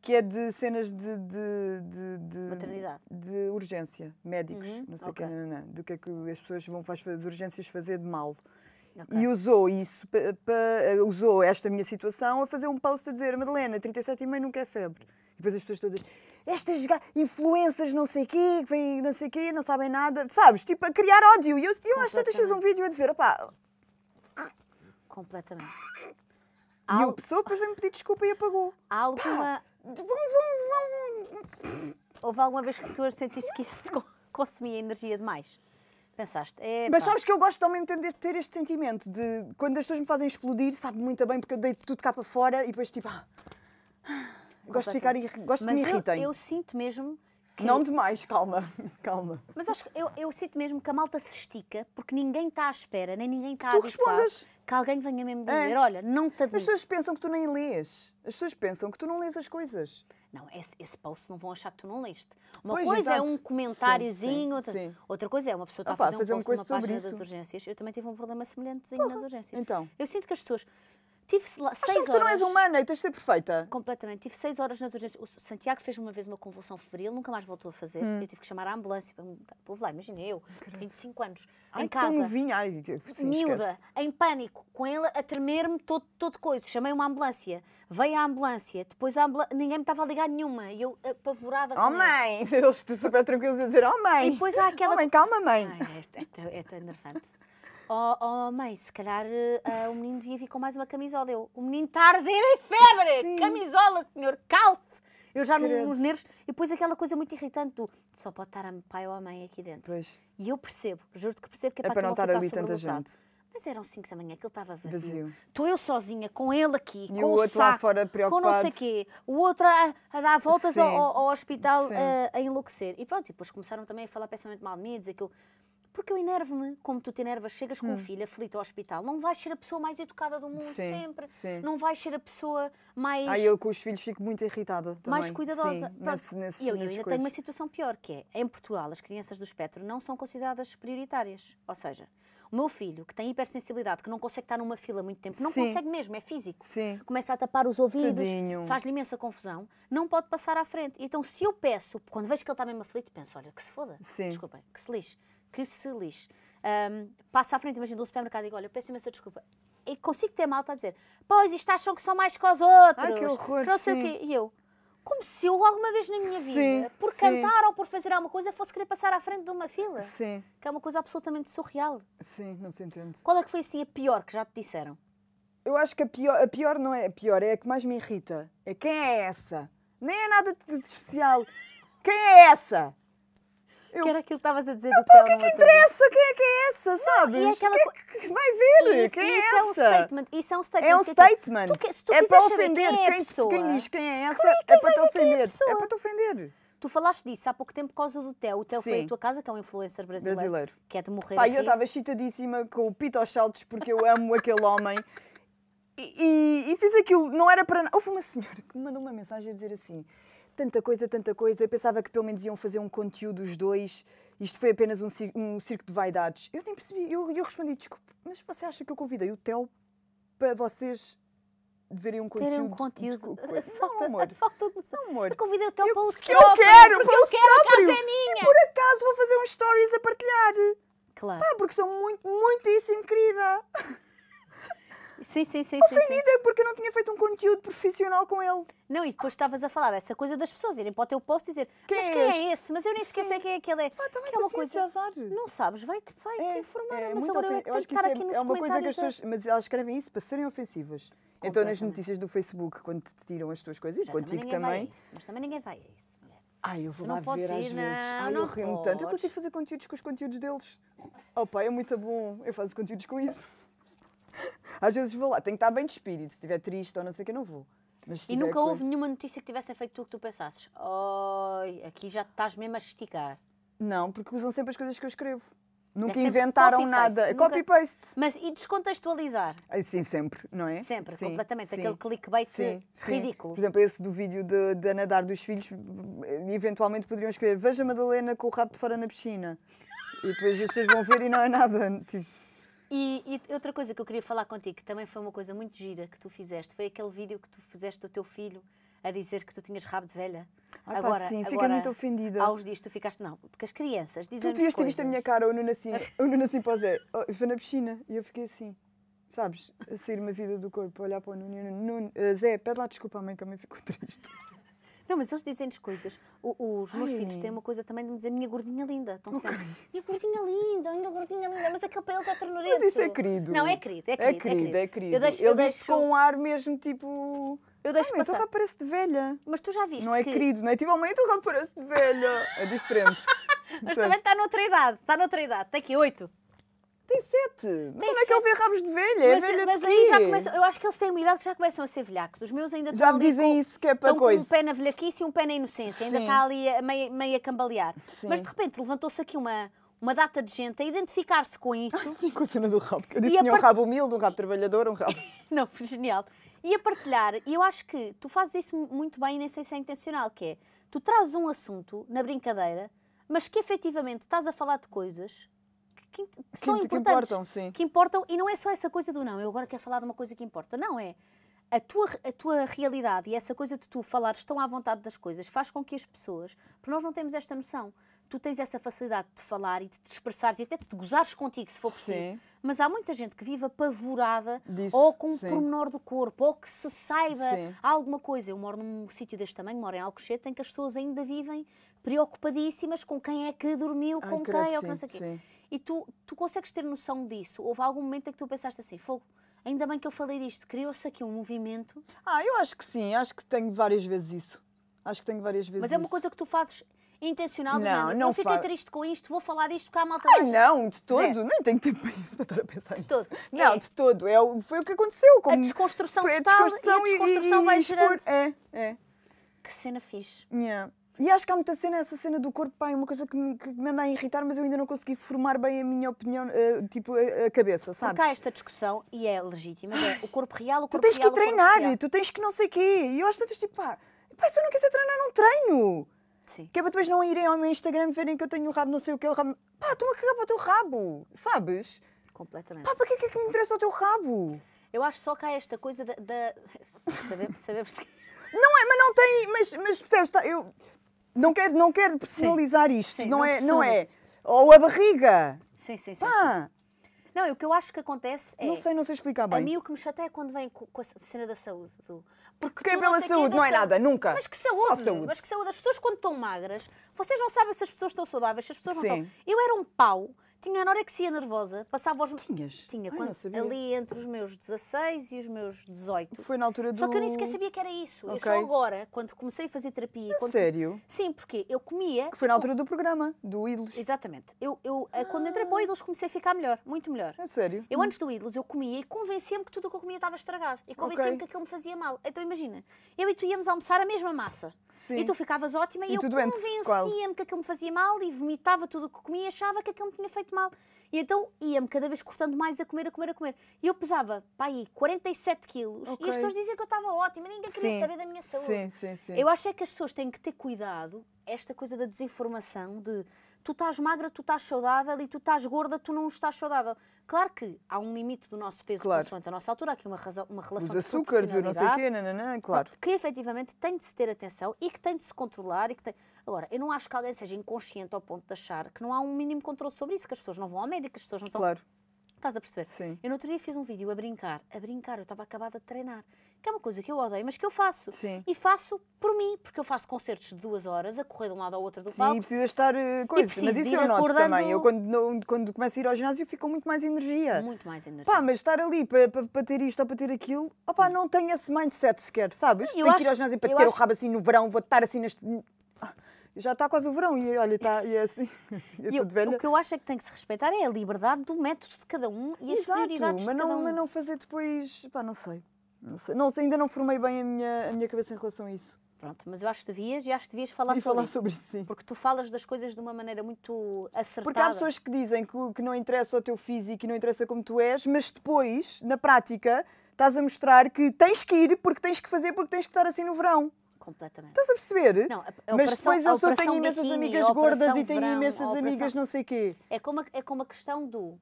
que é de cenas de. de, de, de Maternidade. De urgência, médicos, uhum, não sei o okay. que, não, não, do que é que as pessoas vão fazer as urgências fazer de mal. Okay. E usou isso, pa, pa, usou esta minha situação a fazer um post a dizer: Madalena, 37,5 nunca é febre. E depois as pessoas todas estas influências não sei quê, que vêm não sei quê, não sabem nada, sabes? Tipo, a criar ódio. E eu, eu acho que fiz um vídeo a dizer, opá... Completamente. Al... E a pessoa depois vem me pedir desculpa e apagou. Há alguma... Houve alguma vez que tu sentiste que isso te consumia energia demais? Pensaste, Mas sabes que eu gosto ao mesmo tempo de ter este sentimento de quando as pessoas me fazem explodir, sabe muito bem porque eu deito tudo cá para fora e depois tipo. Ah, Gosto de ficar gosto Mas me irritem. Eu, eu sinto mesmo. Que... Não demais, calma, [laughs] calma. Mas acho que eu, eu sinto mesmo que a malta se estica porque ninguém está à espera, nem ninguém está a respondas. que alguém venha mesmo é. dizer: é. olha, não te admito. As pessoas pensam que tu nem lês. As pessoas pensam que tu não lês as coisas. Não, esse, esse post não vão achar que tu não leste. Uma pois, coisa é exato. é um comentáriozinho, sim, sim, outra, sim. outra coisa é uma pessoa está ah a fazer, fazer um post numa página isso. das urgências. Eu também tive um problema semelhantezinho Porra. nas urgências. Então. Eu sinto que as pessoas Tive seis horas. que tu não és humana e tens de ser perfeita? Completamente. Tive seis horas nas urgências. O Santiago fez uma vez uma convulsão febril, nunca mais voltou a fazer. Hum. Eu tive que chamar a ambulância para me Povo lá, imagina eu, Caramba. 25 anos, ai, em casa. Tão vinha. ai, sim, miúda, em pânico, com ela a tremer-me todo, todo coisa. Chamei uma ambulância, veio a ambulância, depois a ambulância, ninguém me estava a ligar nenhuma. E eu apavorada. Oh, mãe! [laughs] Eles super tranquilos a dizer, oh, mãe! E depois há aquela. Oh, mãe, calma, mãe! Ai, é, é, é, é, é nervante. Oh, oh, mãe, se calhar uh, o menino devia vir com mais uma camisola. Eu, o menino está a arder em febre! Sim. Camisola, senhor, calce! Eu já Credo. nos nervos. E depois aquela coisa muito irritante do só pode estar a pai ou a mãe aqui dentro. Pois. E eu percebo, juro-te que percebo que é, é para, não estar ali tanta gente. Mas eram 5 da manhã, que ele estava vazio. Estou eu sozinha, com ele aqui, e com o outro saco, lá fora preocupado. com não sei o quê. O outro a, a dar voltas ao, ao, hospital a, eh, a, enlouquecer. E pronto, e depois começaram também a falar pessimamente mal de mim, a dizer que eu porque eu enervo-me, como tu te enervas, chegas com hum. um filho aflito ao hospital, não vais ser a pessoa mais educada do mundo sim, sempre, sim. não vais ser a pessoa mais... Ah, eu com os filhos fico muito irritada também. Mais cuidadosa. Sim, nesse, nesses, eu, eu ainda coisas. tenho uma situação pior, que é, em Portugal, as crianças do espectro não são consideradas prioritárias, ou seja... O meu filho, que tem hipersensibilidade, que não consegue estar numa fila muito tempo, não Sim. consegue mesmo, é físico. Sim. Começa a tapar os ouvidos, faz-lhe imensa confusão, não pode passar à frente. Então, se eu peço, quando vejo que ele está mesmo aflito, penso: olha, que se foda, Sim. desculpem, que se lixe que se lixe. Um, passa à frente, imagina, do supermercado e digo, olha, eu peço imensa desculpa. E consigo ter mal está a dizer, pois, isto acham que são mais que os outros. Ai, que horror, não sei sim. o quê. E eu, como se eu alguma vez na minha vida, sim, por sim. cantar ou por fazer alguma coisa, fosse querer passar à frente de uma fila. Sim. Que é uma coisa absolutamente surreal. Sim, não se entende. Qual é que foi assim a pior que já te disseram? Eu acho que a pior, a pior não é a pior, é a que mais me irrita. É quem é essa? Nem é nada de especial. Quem é essa? Eu... Que era aquilo que estavas a dizer do pá, O que é que interessa? Quem é que é essa? Não, sabes? É aquela... Quem é que vai ver? Isso, quem é essa? É um statement. Isso é um statement. É um statement. É tipo, tu, tu é para ofender. É quem, é quem, quem, diz quem é essa é quem é, para te ofender. É, para te ofender. Tu falaste disso há pouco tempo por causa do Theo. O Theo foi a tua casa, que é um influencer brasileiro. Brasileiro. Que é de morrer. Pá, eu estava excitadíssima com o Pito aos saltos porque eu amo aquele homem. [laughs] E, e, e, fiz aquilo, não era para nada. Houve uma senhora que me mandou uma mensagem a dizer assim: tanta coisa, tanta coisa. Eu pensava que pelo menos iam fazer um conteúdo os dois. Isto foi apenas um, cir um circo de vaidades. Eu nem percebi. Eu, eu respondi, desculpe, mas você acha que eu convidei o Theo para vocês verem um conteúdo? Terem um conteúdo. [laughs] falta, amor. [laughs] Falta de noção. amor. Eu convidei o Theo para o Porque eu quero, porque eu quero, próprio. a casa é minha. E por acaso vou fazer uns stories a partilhar. Claro. Pá, porque sou muito, muitíssimo querida. [laughs] Sim, sim, sim. Ofendida sim, sim. É porque não tinha feito um conteúdo profissional com ele. Não, e depois estavas a falar essa coisa das pessoas irem para o teu post dizer quem mas é quem este? é esse? Mas eu nem sequer sei quem é aquele é. Ah, também que é uma coisa... azar. Não sabes, vai-te vai -te é, informar. É, mas agora eu, eu acho que estar é aqui é, nos é uma coisa que as pessoas... Mas elas escrevem isso para serem ofensivas. Então nas notícias do Facebook, quando te tiram as tuas coisas, mas contigo também. mas também ninguém vai a isso. Ai, eu vou não lá ver ir, às não, vezes. Ai, não eu rimo tanto. Eu consigo fazer conteúdos com os conteúdos deles. Opa, oh, é muito bom. Eu faço conteúdos com isso. Às vezes vou lá, tenho que estar bem de espírito. Se estiver triste ou não sei o que, não vou. E nunca coisa... houve nenhuma notícia que tivessem feito tu que tu pensasses, oh, aqui já estás mesmo a esticar. Não, porque usam sempre as coisas que eu escrevo. Nunca é inventaram copy nada. É nunca... Copy-paste. Mas e descontextualizar? É sim, sempre, não é? Sempre, sim, completamente. Sim, Aquele clickbait sim, ridículo. Por exemplo, esse do vídeo de, de nadar dos filhos, eh, eventualmente poderiam escrever: Veja Madalena com o rabo de fora na piscina. E depois as pessoas vão ver e não é nada. [laughs] Tipo. E, e, outra coisa que eu queria falar contigo, que também foi uma coisa muito gira que tu fizeste, foi aquele vídeo que tu fizeste do teu filho a dizer que tu tinhas rabo de velha. Ai, ah, agora, pá, sim, agora, muito ofendida. Aos dias tu ficaste, não, porque as crianças dizem Tu devias te visto a minha cara, o Nuno assim o não assim para o Zé, eu oh, na piscina e eu fiquei assim, sabes, a sair uma vida do corpo, a olhar para o Nuno, Nuno eh, Zé, pede lá desculpa à mãe que a mãe ficou [laughs] triste. Não, mas eles dizem-nos coisas. O, os meus Ai. filhos têm uma coisa também de me dizer, minha gordinha linda. Estão sempre, minha gordinha linda, minha gordinha linda, mas aquele para eles é ternurento. Mas isso é querido. Não, é querido, é, é querido. É querido, é querido. Eu deixo, eu, eu deixo com um ar mesmo tipo... Eu deixo ah, passar. parece de velha. Mas tu já viste Não é que... querido, não é? Tipo, a oh, mãe, tu parece de velha. É diferente. [laughs] mas também está noutra idade, está noutra idade. Tem aqui oito. Tem sete. Tem Como sete. é que ele vê rabos de velha? É mas, é velha mas aí já começam, eu acho que eles têm uma idade que já começam a ser velhacos. Os meus ainda já estão. Já me dizem com, isso que é para coisa. um pé na velhaquice e um pé na inocência. Ainda Sim. está ali meio, meio a cambalear. Sim. Mas de repente levantou-se aqui uma, uma data de gente a identificar-se com isso. Ah, sim, com a cena do rabo. Eu disse que tinha part... um rabo humilde, um rabo trabalhador, um rabo. [laughs] não, foi genial. E a partilhar, e eu acho que tu fazes isso muito bem, e nem sei se é intencional, que é, tu trazes um assunto na brincadeira, mas que efetivamente estás a falar de coisas que, que, que são importantes. Que importam, sim. Que importam, e não é só essa coisa do não, eu agora quero falar de uma coisa que importa. Não, é a tua, a tua realidade e essa coisa de tu falares tão à vontade das coisas faz com que as pessoas, porque nós não temos esta noção, tu tens essa facilidade de falar e de te expressares e até de gozares contigo se for preciso. Sim. Mas há muita gente que vive apavorada Disso, ou com um sim. pormenor do corpo ou que se saiba sim. alguma coisa. Eu moro num sítio deste tamanho, moro em Alcochete, em que as pessoas ainda vivem preocupadíssimas com quem é que dormiu, com quem, ou que não sei o quê. E tu, tu consegues ter noção disso? Houve algum momento em que tu pensaste assim, fogo, ainda bem que eu falei disto, criou-se aqui um movimento? Ah, eu acho que sim, acho que tenho várias vezes isso. Acho que tenho várias vezes Mas é uma isso. coisa que tu fazes intencional não, não, Não, eu fiquei triste com isto, vou falar disto porque há malta. Ai, não, de todo. Zero. Nem tenho tempo para isso para estar a pensar De todo. Não, é. de todo. É, foi o que aconteceu. Como... A desconstrução foi a desconstrução e a desconstrução e, vai e, gerando. É, é. Que cena fixe. Yeah. E acho que há muita cena, essa cena do corpo, pá, é uma coisa que me, que me anda a irritar, mas eu ainda não consegui formar bem a minha opinião, uh, tipo, a, a, cabeça, sabes? Porque há esta discussão, e é legítima, é o corpo real, o corpo real. Tu tens real, que treinar, tu tens que não sei o quê. E eu acho que tu tipo, pá, se eu não quiser treinar, não treino. Sim. Que é para depois não irem ao meu Instagram e verem que eu tenho o rabo, não sei o que, o rabo. Pá, tu a cagar para o teu rabo, sabes? Completamente. Pá, para é que é que me interessa o teu rabo? Eu acho só que há esta coisa da. da... [laughs] Sabemos, sabemos que. Não é, mas não tem. Mas, mas percebes, tá, eu não quero, não quero personalizar sim. isto, sim, não, não, é, não é. Ou a barriga. Sim, sim, sim. Pá. sim. Não, o que eu acho que acontece é. Não sei, não sei explicar bem. A mim o que me chateia é quando vem com a cena da saúde. Do... Porque é pela saúde, é não é nada, nunca. Mas que saúde, saúde, mas que saúde. As pessoas quando estão magras, vocês não sabem se as pessoas estão saudáveis, se as pessoas não Sim. estão. Eu era um pau tinha anorexia nervosa, passava os... Tinhas? Tinha, Ai, quando, ali entre os meus 16 e os meus 18. Foi na altura do... Só que eu nem sequer sabia que era isso. Okay. Eu só agora, quando comecei a fazer terapia... A sério? Comecei... Sim, porque eu comia... Que foi na altura do programa, do Ídolos. Exatamente. Eu, eu ah. quando entrei para o Ídolos comecei a ficar melhor, muito melhor. É sério? Eu antes do Ídolos eu comia e convencia-me que tudo o que eu comia estava estragado. E convencia-me okay. que aquilo me fazia mal. Então imagina, eu e tu íamos almoçar a mesma massa. Sim. E tu ficavas ótima e, e eu convencia-me que aquilo me fazia mal e vomitava tudo o que comia e achava que aquilo me tinha feito muito mal. E então ia-me cada vez cortando mais a comer, a comer, a comer. E eu pesava, pá, aí, 47 quilos. Okay. E as pessoas diziam que eu estava ótima, ninguém queria sim. saber da minha saúde. Sim, sim, sim. Eu acho é que as pessoas têm que ter cuidado, esta coisa da desinformação, de tu estás magra, tu estás saudável e tu estás gorda, tu não estás saudável. Claro que há um limite do nosso peso claro. consoante a nossa altura, há aqui uma, razão, uma relação Os açúcares, de açúcares, não sei o quê, não claro. Que efetivamente tem de se ter atenção e que tem de se controlar e que tem... Agora, eu não acho que alguém seja inconsciente ao ponto de achar que não há um mínimo controle sobre isso, que as pessoas não vão ao médico, que as pessoas não estão. Claro. Estás a perceber? Sim. Eu no outro dia fiz um vídeo a brincar, a brincar, eu estava acabada de treinar, que é uma coisa que eu odeio, mas que eu faço. Sim. E faço por mim, porque eu faço concertos de duas horas, a correr de um lado ao outro do palco. Sim, precisa estar uh, eh, Coisas. mas isso eu noto também. Eu quando, quando começo a ir ao ginásio fico com muito mais energia. Muito mais energia. Pá, mas estar ali para, ter isto ou para ter aquilo, opá, hum. não tenho esse mindset sequer, sabes? Eu Tenho acho, que ir ao ginásio para ter acho... o rabo assim no verão, vou estar assim neste já está quase o verão e olha, está, e é assim, [laughs] e é eu, tudo velho. O que eu acho é que tem que se respeitar é a liberdade do método de cada um e as prioridades mas não, de cada um. Mas não fazer depois, pá, não sei. Não sei, não ainda não formei bem a minha, a minha cabeça em relação a isso. Pronto, mas eu acho que devias e acho que devias falar, sobre, falar isso, sobre isso. Sim. Porque tu falas das coisas de uma maneira muito acertada. Porque há pessoas que dizem que, que não interessa o teu físico e não interessa como tu és, mas depois, na prática, estás a mostrar que tens que ir porque tens que fazer, porque tens que estar assim no verão. Completamente. Estás a perceber? Não, a, a Mas depois eu só tenho imensas biquini, amigas gordas e tenho verão, imensas operação... amigas não sei quê. É como a, é como a questão do. Uh,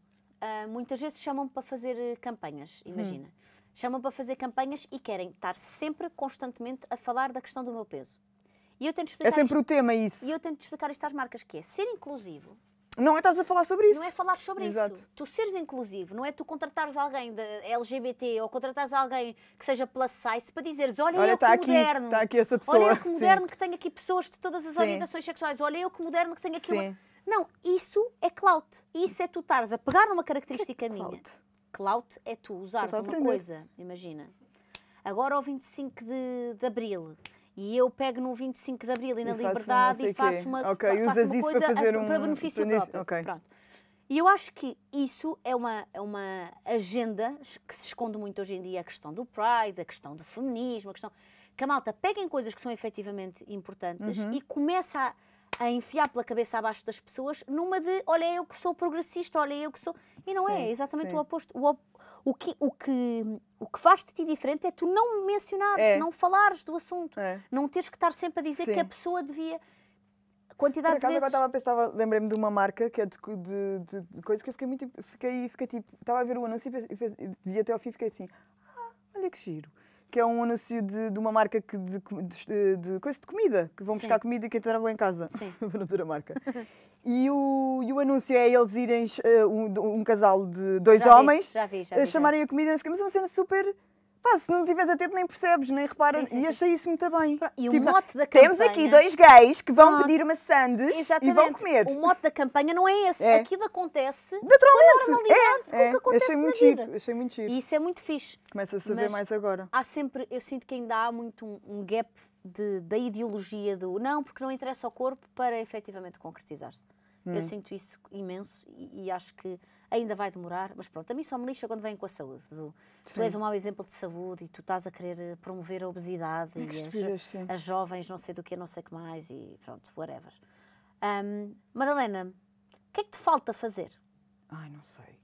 muitas vezes chamam-me para fazer eh, campanhas, hum. imagina. Hum. Chamam para fazer campanhas e querem estar sempre, constantemente, a falar da questão do meu peso. E eu tento é explicar é sempre isto, o tema isso. E eu tento explicar isto às marcas, que é ser inclusivo não é estás a falar sobre isso. Não é falar sobre Exato. isso. Tu seres inclusivo, não é tu contratares alguém LGBT ou contratares alguém que seja plus size para dizeres, olha, olha eu tá que moderno. Está aqui essa pessoa. Olha eu que [laughs] moderno Sim. que tenho aqui pessoas de todas as Sim. orientações sexuais. Olha eu que moderno que tenho aqui Sim. uma... Não, isso é clout. Isso é tu estares a pegar numa característica que clout? minha. Clout é tu usares tá uma coisa, imagina. Agora ao 25 de, de Abril e eu pego no 25 de Abril e na e Liberdade e faço uma, okay, faço uma coisa para, fazer um... para benefício um... próprio. Okay. Pronto. E eu acho que isso é uma, é uma agenda que se esconde muito hoje em dia, a questão do Pride, a questão do feminismo, a questão... Que a malta pega em coisas que são efetivamente importantes uhum. e começa a a enfiar pela cabeça abaixo das pessoas numa de olha é eu que sou progressista, olha é eu que sou. E não é, sim, é, exatamente sim. o oposto. O, o que, o que, o que faz de ti diferente é tu não mencionares, é. não falares do assunto. É. Não teres que estar sempre a dizer Sim. que a pessoa devia. Quantidade Por acaso, de vezes... agora estava, pensar, lembrei-me de uma marca que é de, de, de, de, coisa que eu fiquei muito. Fiquei, fiquei tipo. Estava a ver o anúncio e, e vi até ao fim e fiquei assim. Ah, olha que giro que é um anúncio de, de uma marca que de, de, de, coisa de comida, que vão buscar comida e que entregam em casa. Sim. [laughs] Para outra marca. E o, e o anúncio é eles irem, uh, um, um, casal de dois já homens, vi, já eh, vi, já vi, chamarem a comida, mas é uma cena super Pá, se não estiveres atento, nem percebes, nem reparas. Sim, sim, e achei sim. isso muito bem. E o tipo, mote da campanha. Temos aqui dois gays que vão pedir uma sandes e vão comer. O mote da campanha não é esse. É. Aquilo acontece naturalmente. Com é, normalidade, é. é. acontece achei muito vida. giro. Achei muito giro. E isso é muito fixe. começa a saber mais agora. Há sempre, eu sinto que ainda há muito um, um gap de, da ideologia do não, porque não interessa ao corpo para efetivamente concretizar-se. Hum. Eu sinto isso imenso e, e, acho que ainda vai demorar, mas pronto, a mim só me lixa quando vem com a saúde. Do, tu és um mau exemplo de saúde e tu estás a querer eh, promover a obesidade é e as, as, jovens não sei do que, não sei o que mais e pronto, whatever. Um, Madalena, o que é que te falta fazer? Ai, não sei.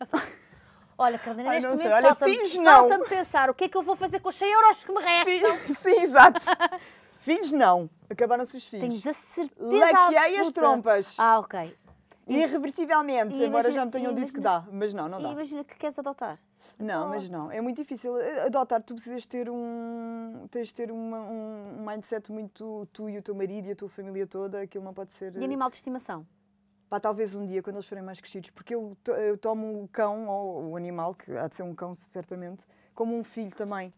[laughs] Olha, Carolina, neste momento falta-me falta pensar o que é que eu vou fazer com os 100 euros que me restam. Sim, [laughs] sim exato. [laughs] Filhos não. Acabaram-se os filhos. Tens a certeza Laqueei absoluta. as trompas. Ah, ok. Irreversivelmente, e embora imagina, já me tenham imagina, dito que dá, mas não, não dá. E imagina que queres adotar. Não, mas não. É muito difícil. Adotar, tu precisas ter um. Tens de ter uma, um mindset muito tu e o teu marido e a tua família toda. Aquilo não pode ser. E animal de estimação? Pá, talvez um dia, quando eles forem mais crescidos, porque eu, eu tomo o cão, ou o animal, que há de ser um cão certamente, como um filho também.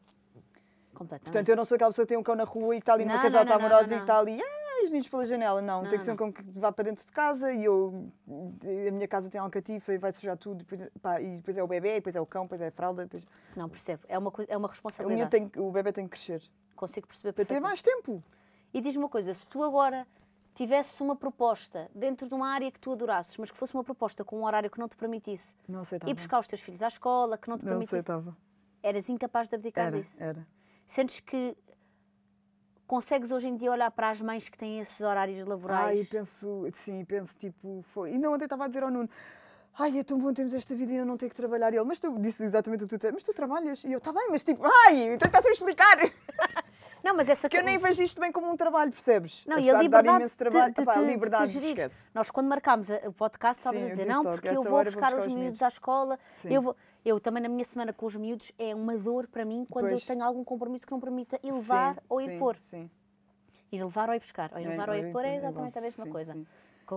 Completamente. Portanto, eu não sou aquela pessoa que tem um cão na rua e está ali não, numa casota amorosa e está ali, ah, os meninos pela janela. Não, não tem que ser um cão que vá para dentro de casa e eu, a minha casa tem alcatifa e vai sujar tudo. Depois, pá, e depois é o bebê, depois é o cão, depois é a fralda. Depois... Não, percebo. É uma, é uma responsabilidade. O, tem, o bebê tem que crescer. Consigo perceber Para ter mais tempo. E diz-me uma coisa, se tu agora tivesses uma proposta dentro de uma área que tu adorasses, mas que fosse uma proposta com um horário que não te permitisse não ir buscar os teus filhos à escola, que não te não permitisse. Aceitava. Eras incapaz de abdicar era, disso. Era. Sentes que consegues hoje em dia olhar para as mães que têm esses horários laborais? Ai, penso, sim, penso tipo, foi. E não, ontem estava a dizer ao Nuno. Ai, é tão bom termos esta vida e eu não tenho que trabalhar. E ele, mas tu disse exatamente o que tu disseste, mas tu trabalhas. E eu, tá bem, mas tipo, ai, então estás a me explicar. [laughs] Não, mas essa... Que eu nem vejo isto bem como um trabalho, percebes? Não, Apesar e a liberdade de, trabalho, de, de, Apá, liberdade de, de Nós, quando marcámos o podcast, estávamos a dizer, não, porque eu vou buscar, os miúdos à escola, Sim. eu vou... Eu também, na minha semana com os miúdos, é uma dor para mim quando pois. eu tenho algum compromisso que não permita elevar sim, ou impor. Sim, sim. Ir levar ou ir buscar, ou ir é, levar ou ir é pôr é exatamente a mesma coisa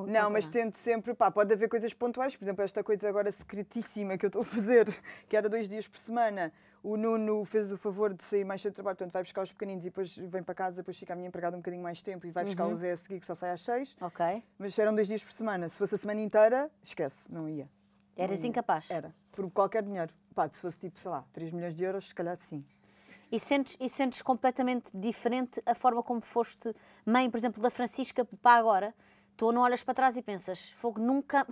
não, mas tento sempre, pá, pode haver coisas pontuais, por exemplo, esta coisa agora secretíssima que eu estou a fazer, [laughs] que era dois dias por semana. O Nuno fez o favor de sair mais cedo do trabalho, portanto vai buscar os pequeninos e depois vem para casa, depois fica a minha empregada um bocadinho mais tempo e vai buscar uhum. o Zé a seguir, que só sai às seis. Ok. Mas eram dois dias por semana. Se fosse a semana inteira, esquece, não ia. Eras incapaz? Era, por qualquer dinheiro. Pá, se fosse tipo, sei lá, 3 milhões de euros, se calhar sim. E sentes, e sentes completamente diferente a forma como foste mãe, por exemplo, da Francisca para agora? tu não olhas para trás e pensas, fogo, nunca.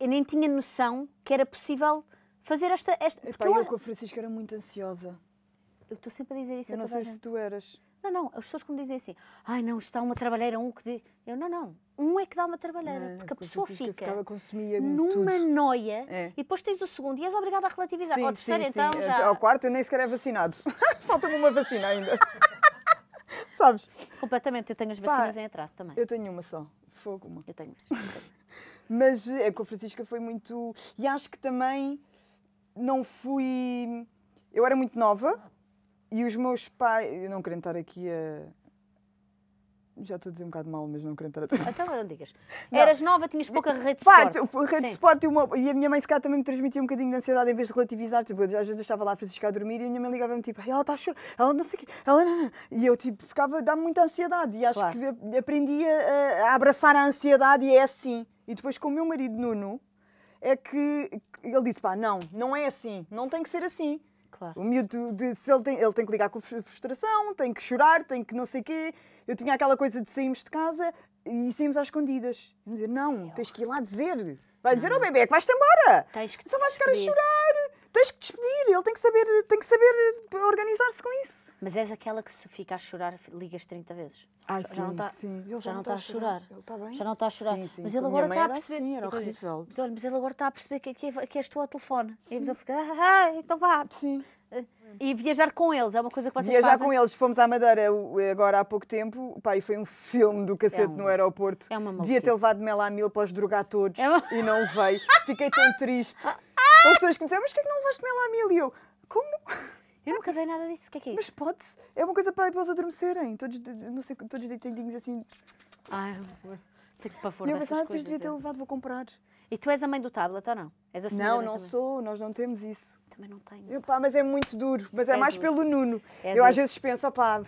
Eu nem tinha noção que era possível fazer esta. esta Epá, eu, eu com a Francisca era muito ansiosa. Eu estou sempre a dizer isso eu a não sei se tu eras. Não, não, as pessoas que me dizem assim, ai não, está uma trabalheira, um que. Diz... Eu, não, não, um é que dá uma trabalheira, é, porque a pessoa fica numa tudo. noia é. e depois tens o segundo e és obrigada a relativizar. Sim, ao terceiro, sim, então. Sim. É, já... Ao quarto, eu nem sequer é vacinado. [laughs] Falta-me uma vacina ainda. [laughs] Sabes? Completamente, eu tenho as vacinas Pá, em atraso também. Eu tenho uma só. Fogo, uma. Eu tenho [laughs] Mas eh, é, com a Francisca foi muito. E acho que também não fui. Eu era muito nova e os meus pais. Eu não quero estar aqui a já estou a dizer um bocado mal, mas não quero entrar a Então não digas. Não. Eras nova, tinhas pouca rede de Pá, Rede de suporte e, uma- e a minha mãe se calhar também me transmitia um bocadinho de ansiedade em vez de relativizar. Tipo, eu às vezes estava lá a Francisca a dormir e a minha mãe ligava-me tipo, ela está a chorar, ela não sei o quê, ela não, E eu tipo, ficava, dá-me muita ansiedade e acho Claro. que aprendia aprendi a, a abraçar a ansiedade e é assim. E depois com o meu marido Nuno, é que ele disse, pá, não, não é assim, não tem que ser assim. Claro. O miúdo, de- se ele, tem, ele tem que ligar com frustração, tem que chorar, tem que não sei o quê. Eu tinha aquela coisa de sairmos de casa e saímos às escondidas. E dizer, não, tens que ir lá dizer. Vai dizer, ao oh, bebê, é que vais-te embora. Tens que Só vais ficar a chorar. Tens que despedir. Ele tem que saber, tem que saber organizar-se com isso. Mas és aquela que se fica a chorar, ligas 30 vezes. Ah, já sim, não tá, sim. Ele já, já não está tá a chorar. Ele está bem? Já não está a chorar. Sim, sim. Mas ele agora está a assim, perceber. Sim, era horrível. Mas, olha, mas ele agora está a perceber que, que, é, que és tu ao telefone. Sim. E ele fica, ah, ah, ah, então vá. Sim. E viajar com eles, é uma coisa que vocês viajar fazem? Viajar com eles, fomos à Madeira agora há pouco tempo, pá, e foi um filme do cacete é no aeroporto. É uma Devia ter levado mel à mil para os drogar todos é uma... e não veio. Fiquei tão triste. [laughs] Ah! As pessoas que me disseram, mas porquê é que não levaste mel à mil? E eu, como? Eu nunca dei nada disso, o que é que é isso? Mas pode-se, é uma coisa para eles adormecerem, todos, não sei, todos deitadinhos assim. Ai, fico para fora coisas. Eu que devia ter é. levado, vou comprar. E tu és a mãe do tablet ou não? não, não sou, nós não temos isso também não tenho. mas é muito duro, mas é, é mais duro. pelo Nuno. É eu duro. às vezes penso, opá,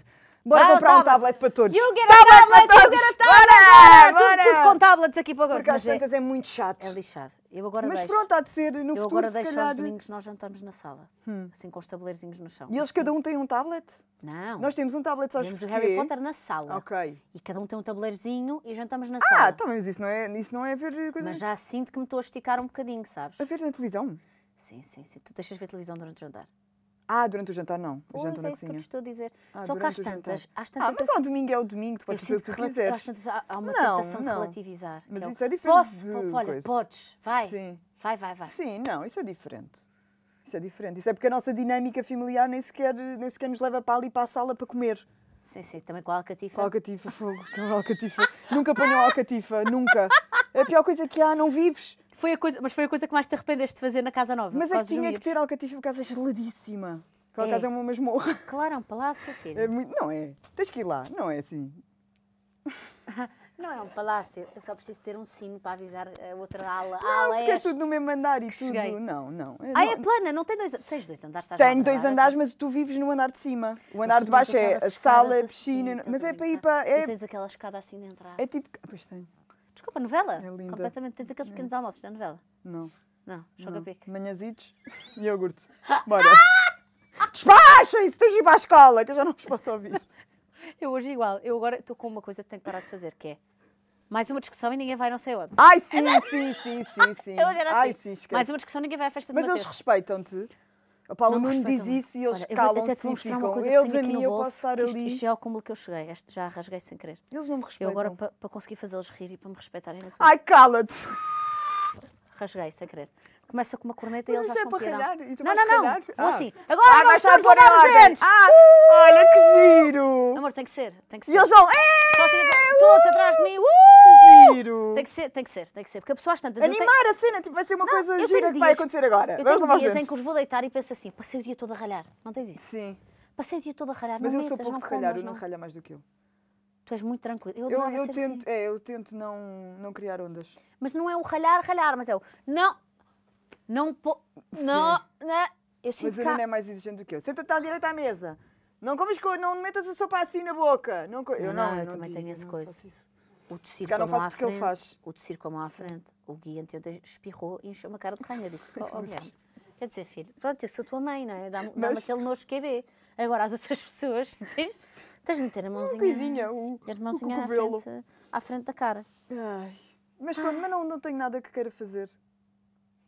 bora ah, comprar um tablet para todos. You get a tablet, tablet you get a tablet! Bora, bora. Tudo, tudo com tablets aqui para agora. Porque às é, é, muito chato. É lixado. Eu agora mas deixo, pronto, há de ser no eu futuro, Eu agora deixo calhar... aos domingos, nós jantamos na sala, hum. assim com os tabuleirinhos no chão. E eles assim. cada um tem um tablet? Não. Nós temos um tablet só Temos o Harry Potter na sala. Ok. E cada um tem um tabuleirozinho e jantamos na ah, sala. Ah, então, mas isso não é, isso não é ver coisas... Mas já sinto que me estou a esticar um bocadinho, sabes? A ver na televisão? Sim, sim, sim. Tu deixas ver televisão durante o jantar? Ah, durante o jantar não. Pois, jantar é, é isso cozinha. que eu te estou a dizer. Ah, Só que às tantas, às tantas... Ah, mas assim, ao domingo é o domingo, tu podes fazer o que quiseres. Às tantas há uma não, tentação não. de relativizar. Mas é isso é diferente Posso, de... olha, coisa. podes, vai. Sim. Vai, vai, vai. Sim, não, isso é diferente. Isso é diferente. Isso é porque a nossa dinâmica familiar nem sequer, nem sequer nos leva para ali para a sala para comer. Sim, sim, também com a alcatifa. Com a alcatifa, fogo, com a alcatifa. nunca ponham alcatifa, nunca. É a pior coisa que há, não vives. Foi a coisa, mas foi a coisa que mais te arrependeste de fazer na Casa Nova. Mas é que tinha que ter tive porque casa é geladíssima. Aquela é. casa é uma mesmorra. [laughs] Claro, é um palácio, filho. É muito, não é. Tens que ir lá, não é assim. [laughs] Não é um palácio, eu só preciso ter um sino para avisar a outra ala. Não, ala porque é tudo no mesmo andar e que tudo. Cheguei. Não, não. É ah, é não... é plana, não tem dois Tens dois andares, estás Tenho dois andares, mas tu vives no andar de cima. O andar de baixo é a sala, é a piscina. Assim, mas é para ir para. Tá. É... E tens aquela escada assim de entrar. É tipo. Pois tenho. Desculpa, novela? É linda. Completamente. Tens aqueles é. pequenos é. almoços da novela? Não. Não, choca pique. Manhãzitos e iogurte. Bora. [laughs] Despachem-se, tens de ir para a escola, que eu já não vos posso ouvir. [laughs] Eu hoje é igual. Eu agora estou com uma coisa que tenho que parar de fazer, que é mais uma discussão e ninguém vai não sei onde. Ai, sim, [laughs] sim, sim, sim, sim. Eu hoje era assim. Ai, sim, esquece. mais uma discussão e ninguém vai à festa de Mas Mateus. eles respeitam-te. A Paula não me diz isso e eles calam-se e ficam. Eu, para mim, eu posso estar ali. Isto, é o cúmulo que eu cheguei. já rasguei sem querer. Eles não me respeitam. Eu agora, para, conseguir fazê-los rir e para me respeitarem... Ai, cala-te! Rasguei sem querer começa com uma corneta e eles já estão é piadão. Não, não, não. Vou ah. assim. Agora ah, vamos todos lavar os dentes. Ah, uh! olha que giro. Amor, tem que ser. Tem que ser. E eles vão. É, Só assim, é, uh! todos atrás de mim. Uh! Que giro. Tem que ser, tem que ser, tem que ser. Porque a pessoa tantas... Animar tenho... a cena, tipo, vai ser uma não, coisa gira que vai acontecer agora. Eu vamos tenho dias em que os vou deitar e penso assim, passei o dia todo a ralhar. Não tens isso? Sim. Passei o dia todo a ralhar. Mas eu sou pouco ralhar, eu não ralho mais do que eu tu és muito tranquilo. Eu, eu, eu tento, assim. é, eu tento não, não criar ondas. Mas não é o ralhar, ralhar, mas é o não, não po... Não, né? não. Eu sinto Mas o que é mais exigente do que eu. Senta-te à direita à mesa. Não comes co... não metas a sopa assim na boca. Não co- Eu Não, não, eu também digo, tenho essa coisa. O tossir com a mão à ele frente. faz. O tossir com a mão à frente. O guia anteontem espirrou e encheu uma cara de ranha. Disse, ó [laughs] oh, oh quer dizer, filho, pronto, eu sou tua mãe, não é? Dá-me dá Mas- aquele nojo que é Agora as outras [laughs] pessoas, tens, de meter a mãozinha, coisinha, um a mãozinha à, frente, à frente da cara. Ai. Mas pronto, mas não, não tenho nada que queira fazer.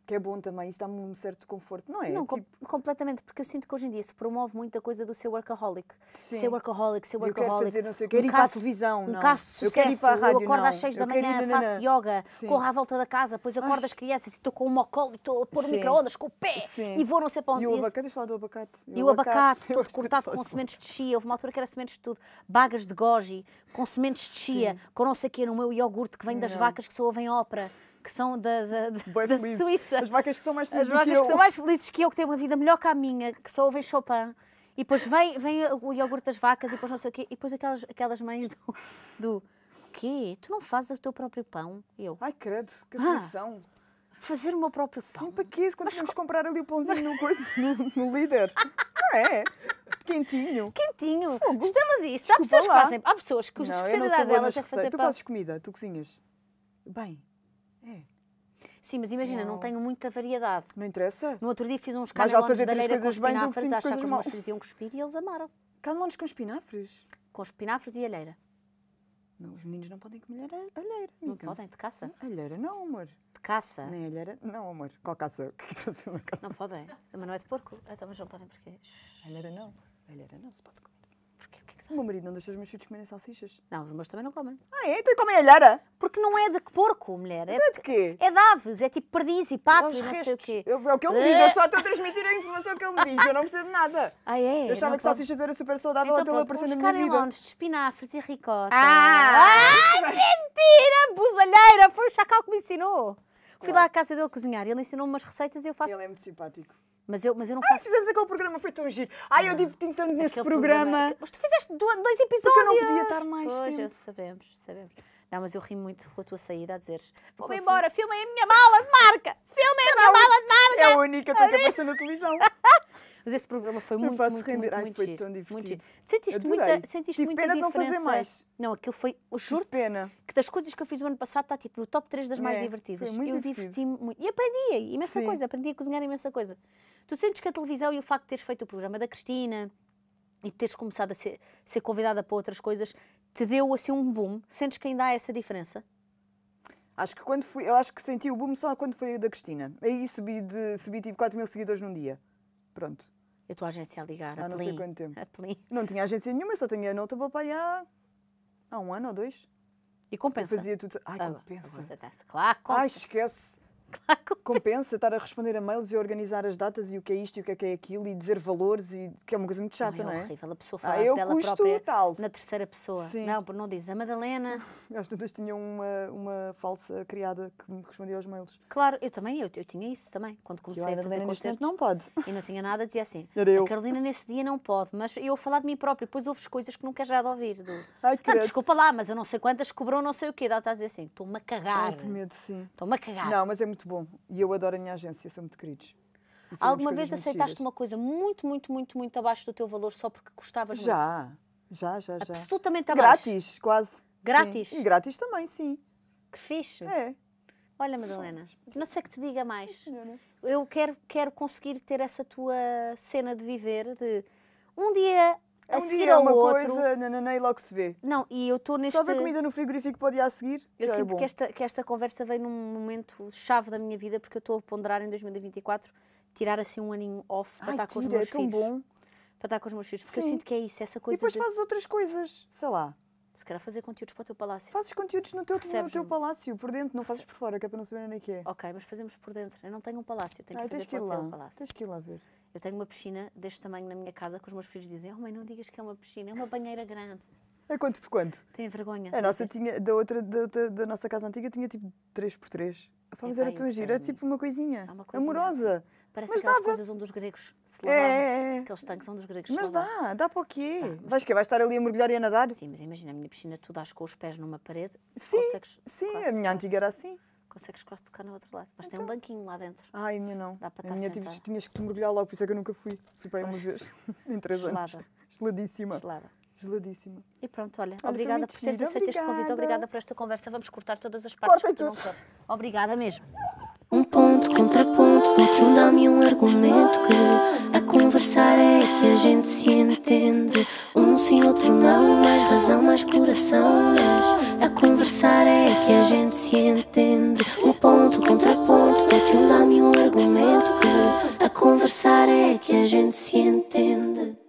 Que é bom também, isso dá-me um certo conforto, não é? Não, tipo... com completamente, porque eu sinto que hoje em dia se promove muita coisa do ser workaholic. Sim. Seu workaholic, ser workaholic. Eu quero fazer não sei, eu quero um ir caso, para a televisão, um não. caso de sucesso, eu, quero ir para a rádio, eu acordo não. às seis da manhã, ir, faço yoga, Sim. corro à volta da casa, depois acordo Ai. as crianças e estou com o cola e estou a pôr o micro-ondas com o pé Sim. e vou não sei para onde. E o abacate, deixa falar do abacate. E o abacate, [laughs] todo cortado com sementes de chia, houve uma altura que era sementes de tudo, bagas de goji, com sementes de chia, com não sei o quê, no meu iogurte que vem das uhum. vacas que só ouvem ópera que são da, da, da, Suíça. As vacas que são mais felizes As vacas que, que são mais felizes que eu, que têm uma vida melhor que a minha, que só ouvem Chopin. E depois vem, vem o iogurte das vacas e depois não sei o quê. E depois aquelas, aquelas mães do, do quê? Tu não fazes o teu próprio pão? eu. Ai, credo, que aflição. Ah, fazer o meu próprio pão? Sim, para quê? Quando Mas... vamos comprar ali o pãozinho mas... no, curso, no, no líder. não é? Quentinho. Quentinho. Fogo. a dizer Há pessoas lá. que fazem. Há pessoas que a especialidade delas é fazer pão. Tu fazes comida, tu cozinhas. Bem. É. Sim, mas imagina, não. não tenho muita variedade. Não interessa. No outro dia fiz uns canelões de areira com espinafres, acharam que os meus filhos iam cuspir e eles amaram. Canelões com espinafres? Com espinafres e alheira. Não, os meninos não podem comer alheira. Não podem, de caça? Alheira não, amor. De caça? Nem alheira, não, amor. Qual caça? O [laughs] que é que estás a caça? Não podem. Mas não é de porco. Ah, então, mas não podem porquê? Alheira não. Alheira não se pode comer. O meu marido não deixa os meus filhos comerem salsichas. Não, os meus também não comem. Ah, é? Então e comem alheira? Porque não é de porco, mulher. É, então é de quê? É de aves, é tipo perdiz e patos, não sei o quê. Eu, é o que ele me diz, eu só estou a transmitir a informação que ele me diz, eu não percebo nada. [laughs] Ah, é? Eu achava que pode... salsichas era super saudável então, até ele aparecer na minha vida. Então de espinafres e ricota. Ah! ah mentira! Busalheira! Foi o chacal que me ensinou. Fui lá à casa dele cozinhar, ele ensinou-me umas receitas e eu faço... Ele é muito simpático. Mas eu, mas eu não faço. Ah, fizemos aquele programa, foi tão giro. Ai, ah, eu diverti-me tanto nesse programa. programa. Mas tu fizeste dois episódios. Porque eu não podia estar mais. Pois, tempo. sabemos, sabemos. Não, mas eu ri muito com a tua saída a dizeres: Vou-me embora, filmem a minha mala de marca! Filmem a é minha mala de é marca! É a única que está aparecendo na televisão. [laughs] Mas esse programa foi muito, muito, muito, muito, Ai, muito foi giro. tão divertido. Giro. Sentiste muita, sentiste Tive muita pena diferença. de não fazer mais. Não, aquilo foi, juro pena. que das coisas que eu fiz o ano passado está tipo no top 3 das é, mais divertidas. eu diverti-me muito. E aprendi imensa Sim. coisa, aprendi a cozinhar imensa coisa. Tu sentes que a televisão e o facto de teres feito o programa da Cristina e teres começado a ser, ser convidada para outras coisas, te deu assim um boom? Sentes que ainda há essa diferença? Acho que quando fui, eu acho que senti o boom só quando foi o da Cristina. Aí subi, de, subi tipo 4 mil seguidores num dia. Pronto a tua agência a ligar. Há a não sei quanto tempo. Não tinha agência nenhuma, só tinha a nota para há, há um ano ou dois. E compensa. Eu fazia tudo. Ai, ah, compensa. Claro, compensa. Ai, esquece. Claro, compensa. compensa estar a responder a mails e a organizar as datas e o que é isto e o que é, é aquilo e dizer valores e que é uma coisa muito chata, não é? Não é horrível a pessoa ah, falar ah, eu dela própria tal. na terceira pessoa. Sim. Não, não dizer a Madalena. [laughs] As tantas tinham uma, uma falsa criada que me respondia aos mails. Claro, eu também, eu, eu tinha isso também. Quando comecei a, a fazer concertos. não pode. E não tinha nada, dizia assim, Era eu. a Carolina nesse dia não pode, mas eu a falar de mim própria, depois ouves coisas que nunca queres é já ouvir. Do... Ai, não, ah, desculpa lá, mas eu não sei quantas cobrou não sei o quê. Ela está a dizer assim, estou-me a cagar. Ai, que medo, sim. Estou-me a cagar. Não, mas é muito muito bom. E eu adoro a minha agência, são muito queridos. Alguma vez aceitaste uma coisa muito, muito, muito, muito abaixo do teu valor só porque gostavas já, muito? Já, já, já. Absolutamente abaixo. Grátis, quase. Grátis? Sim. E grátis também, sim. Que fixe. É. Olha, Madalena, não sei que te diga mais. Eu quero, quero conseguir ter essa tua cena de viver, de um dia é a um seguir dia é uma outro... coisa, nananã, e logo se vê. Não, e eu estou neste... Só ver comida no frigorífico pode a seguir, Eu é sinto é que, esta, que esta conversa veio num momento chave da minha vida, porque eu estou a ponderar em 2024 tirar assim um aninho off Ai, para estar tira, com os é meus é filhos. Bom. Para estar com os meus filhos, porque Sim. eu sinto que é isso, essa coisa E depois de... fazes outras coisas, sei lá. Se calhar fazer conteúdos para o teu palácio. Fazes conteúdos no teu, no teu palácio, por dentro, não fazes por fora, que é para não saber nem o que é. Ok, mas fazemos por dentro. Eu não tenho um palácio, tenho que fazer por lá. o teu palácio. Tens que ir lá ver. Eu tenho uma piscina deste tamanho na minha casa que os meus filhos dizem: Oh, mãe, não digas que é uma piscina, é uma banheira grande. É quanto por quanto? Tem vergonha. A nossa tinha, da outra, da, da nossa casa antiga, tinha tipo 3x3. Pá, mas era tão gira, era tipo uma coisinha, uma coisinha amorosa. Assim. Parece que aquelas dava. coisas onde os gregos se é, lavavam. É, é, é. Aqueles tanques onde os gregos mas se lavavam. Mas dá, dá para o quê? Dá, Vais que vais estar ali a mergulhar e a nadar? Sim, mas imagina, a minha piscina, tu dás com os pés numa parede. Sim, sim a minha antiga era assim consegues quase tocar no outro lado. Mas então... tem um então. banquinho lá dentro. Ai, minha não. Dá para a minha tive, tinhas que te mergulhar logo, por isso é que eu nunca fui. Fui para aí uma vez, [laughs] em três Gelada. anos. Geladíssima. Gelada. Geladíssima. E pronto, olha, olha obrigada por teres aceito este convite, obrigada por esta conversa. Vamos cortar todas as partes. Cortem tudo. Obrigada mesmo. Um ponto, ponto. Outro dá-me um argumento que a conversar é que a gente se entende. Um sim, outro não, mais razão, mais coração. Mas a conversar é que a gente se entende. Um ponto, contraponto, outro dá-me um argumento que a conversar é que a gente se entende.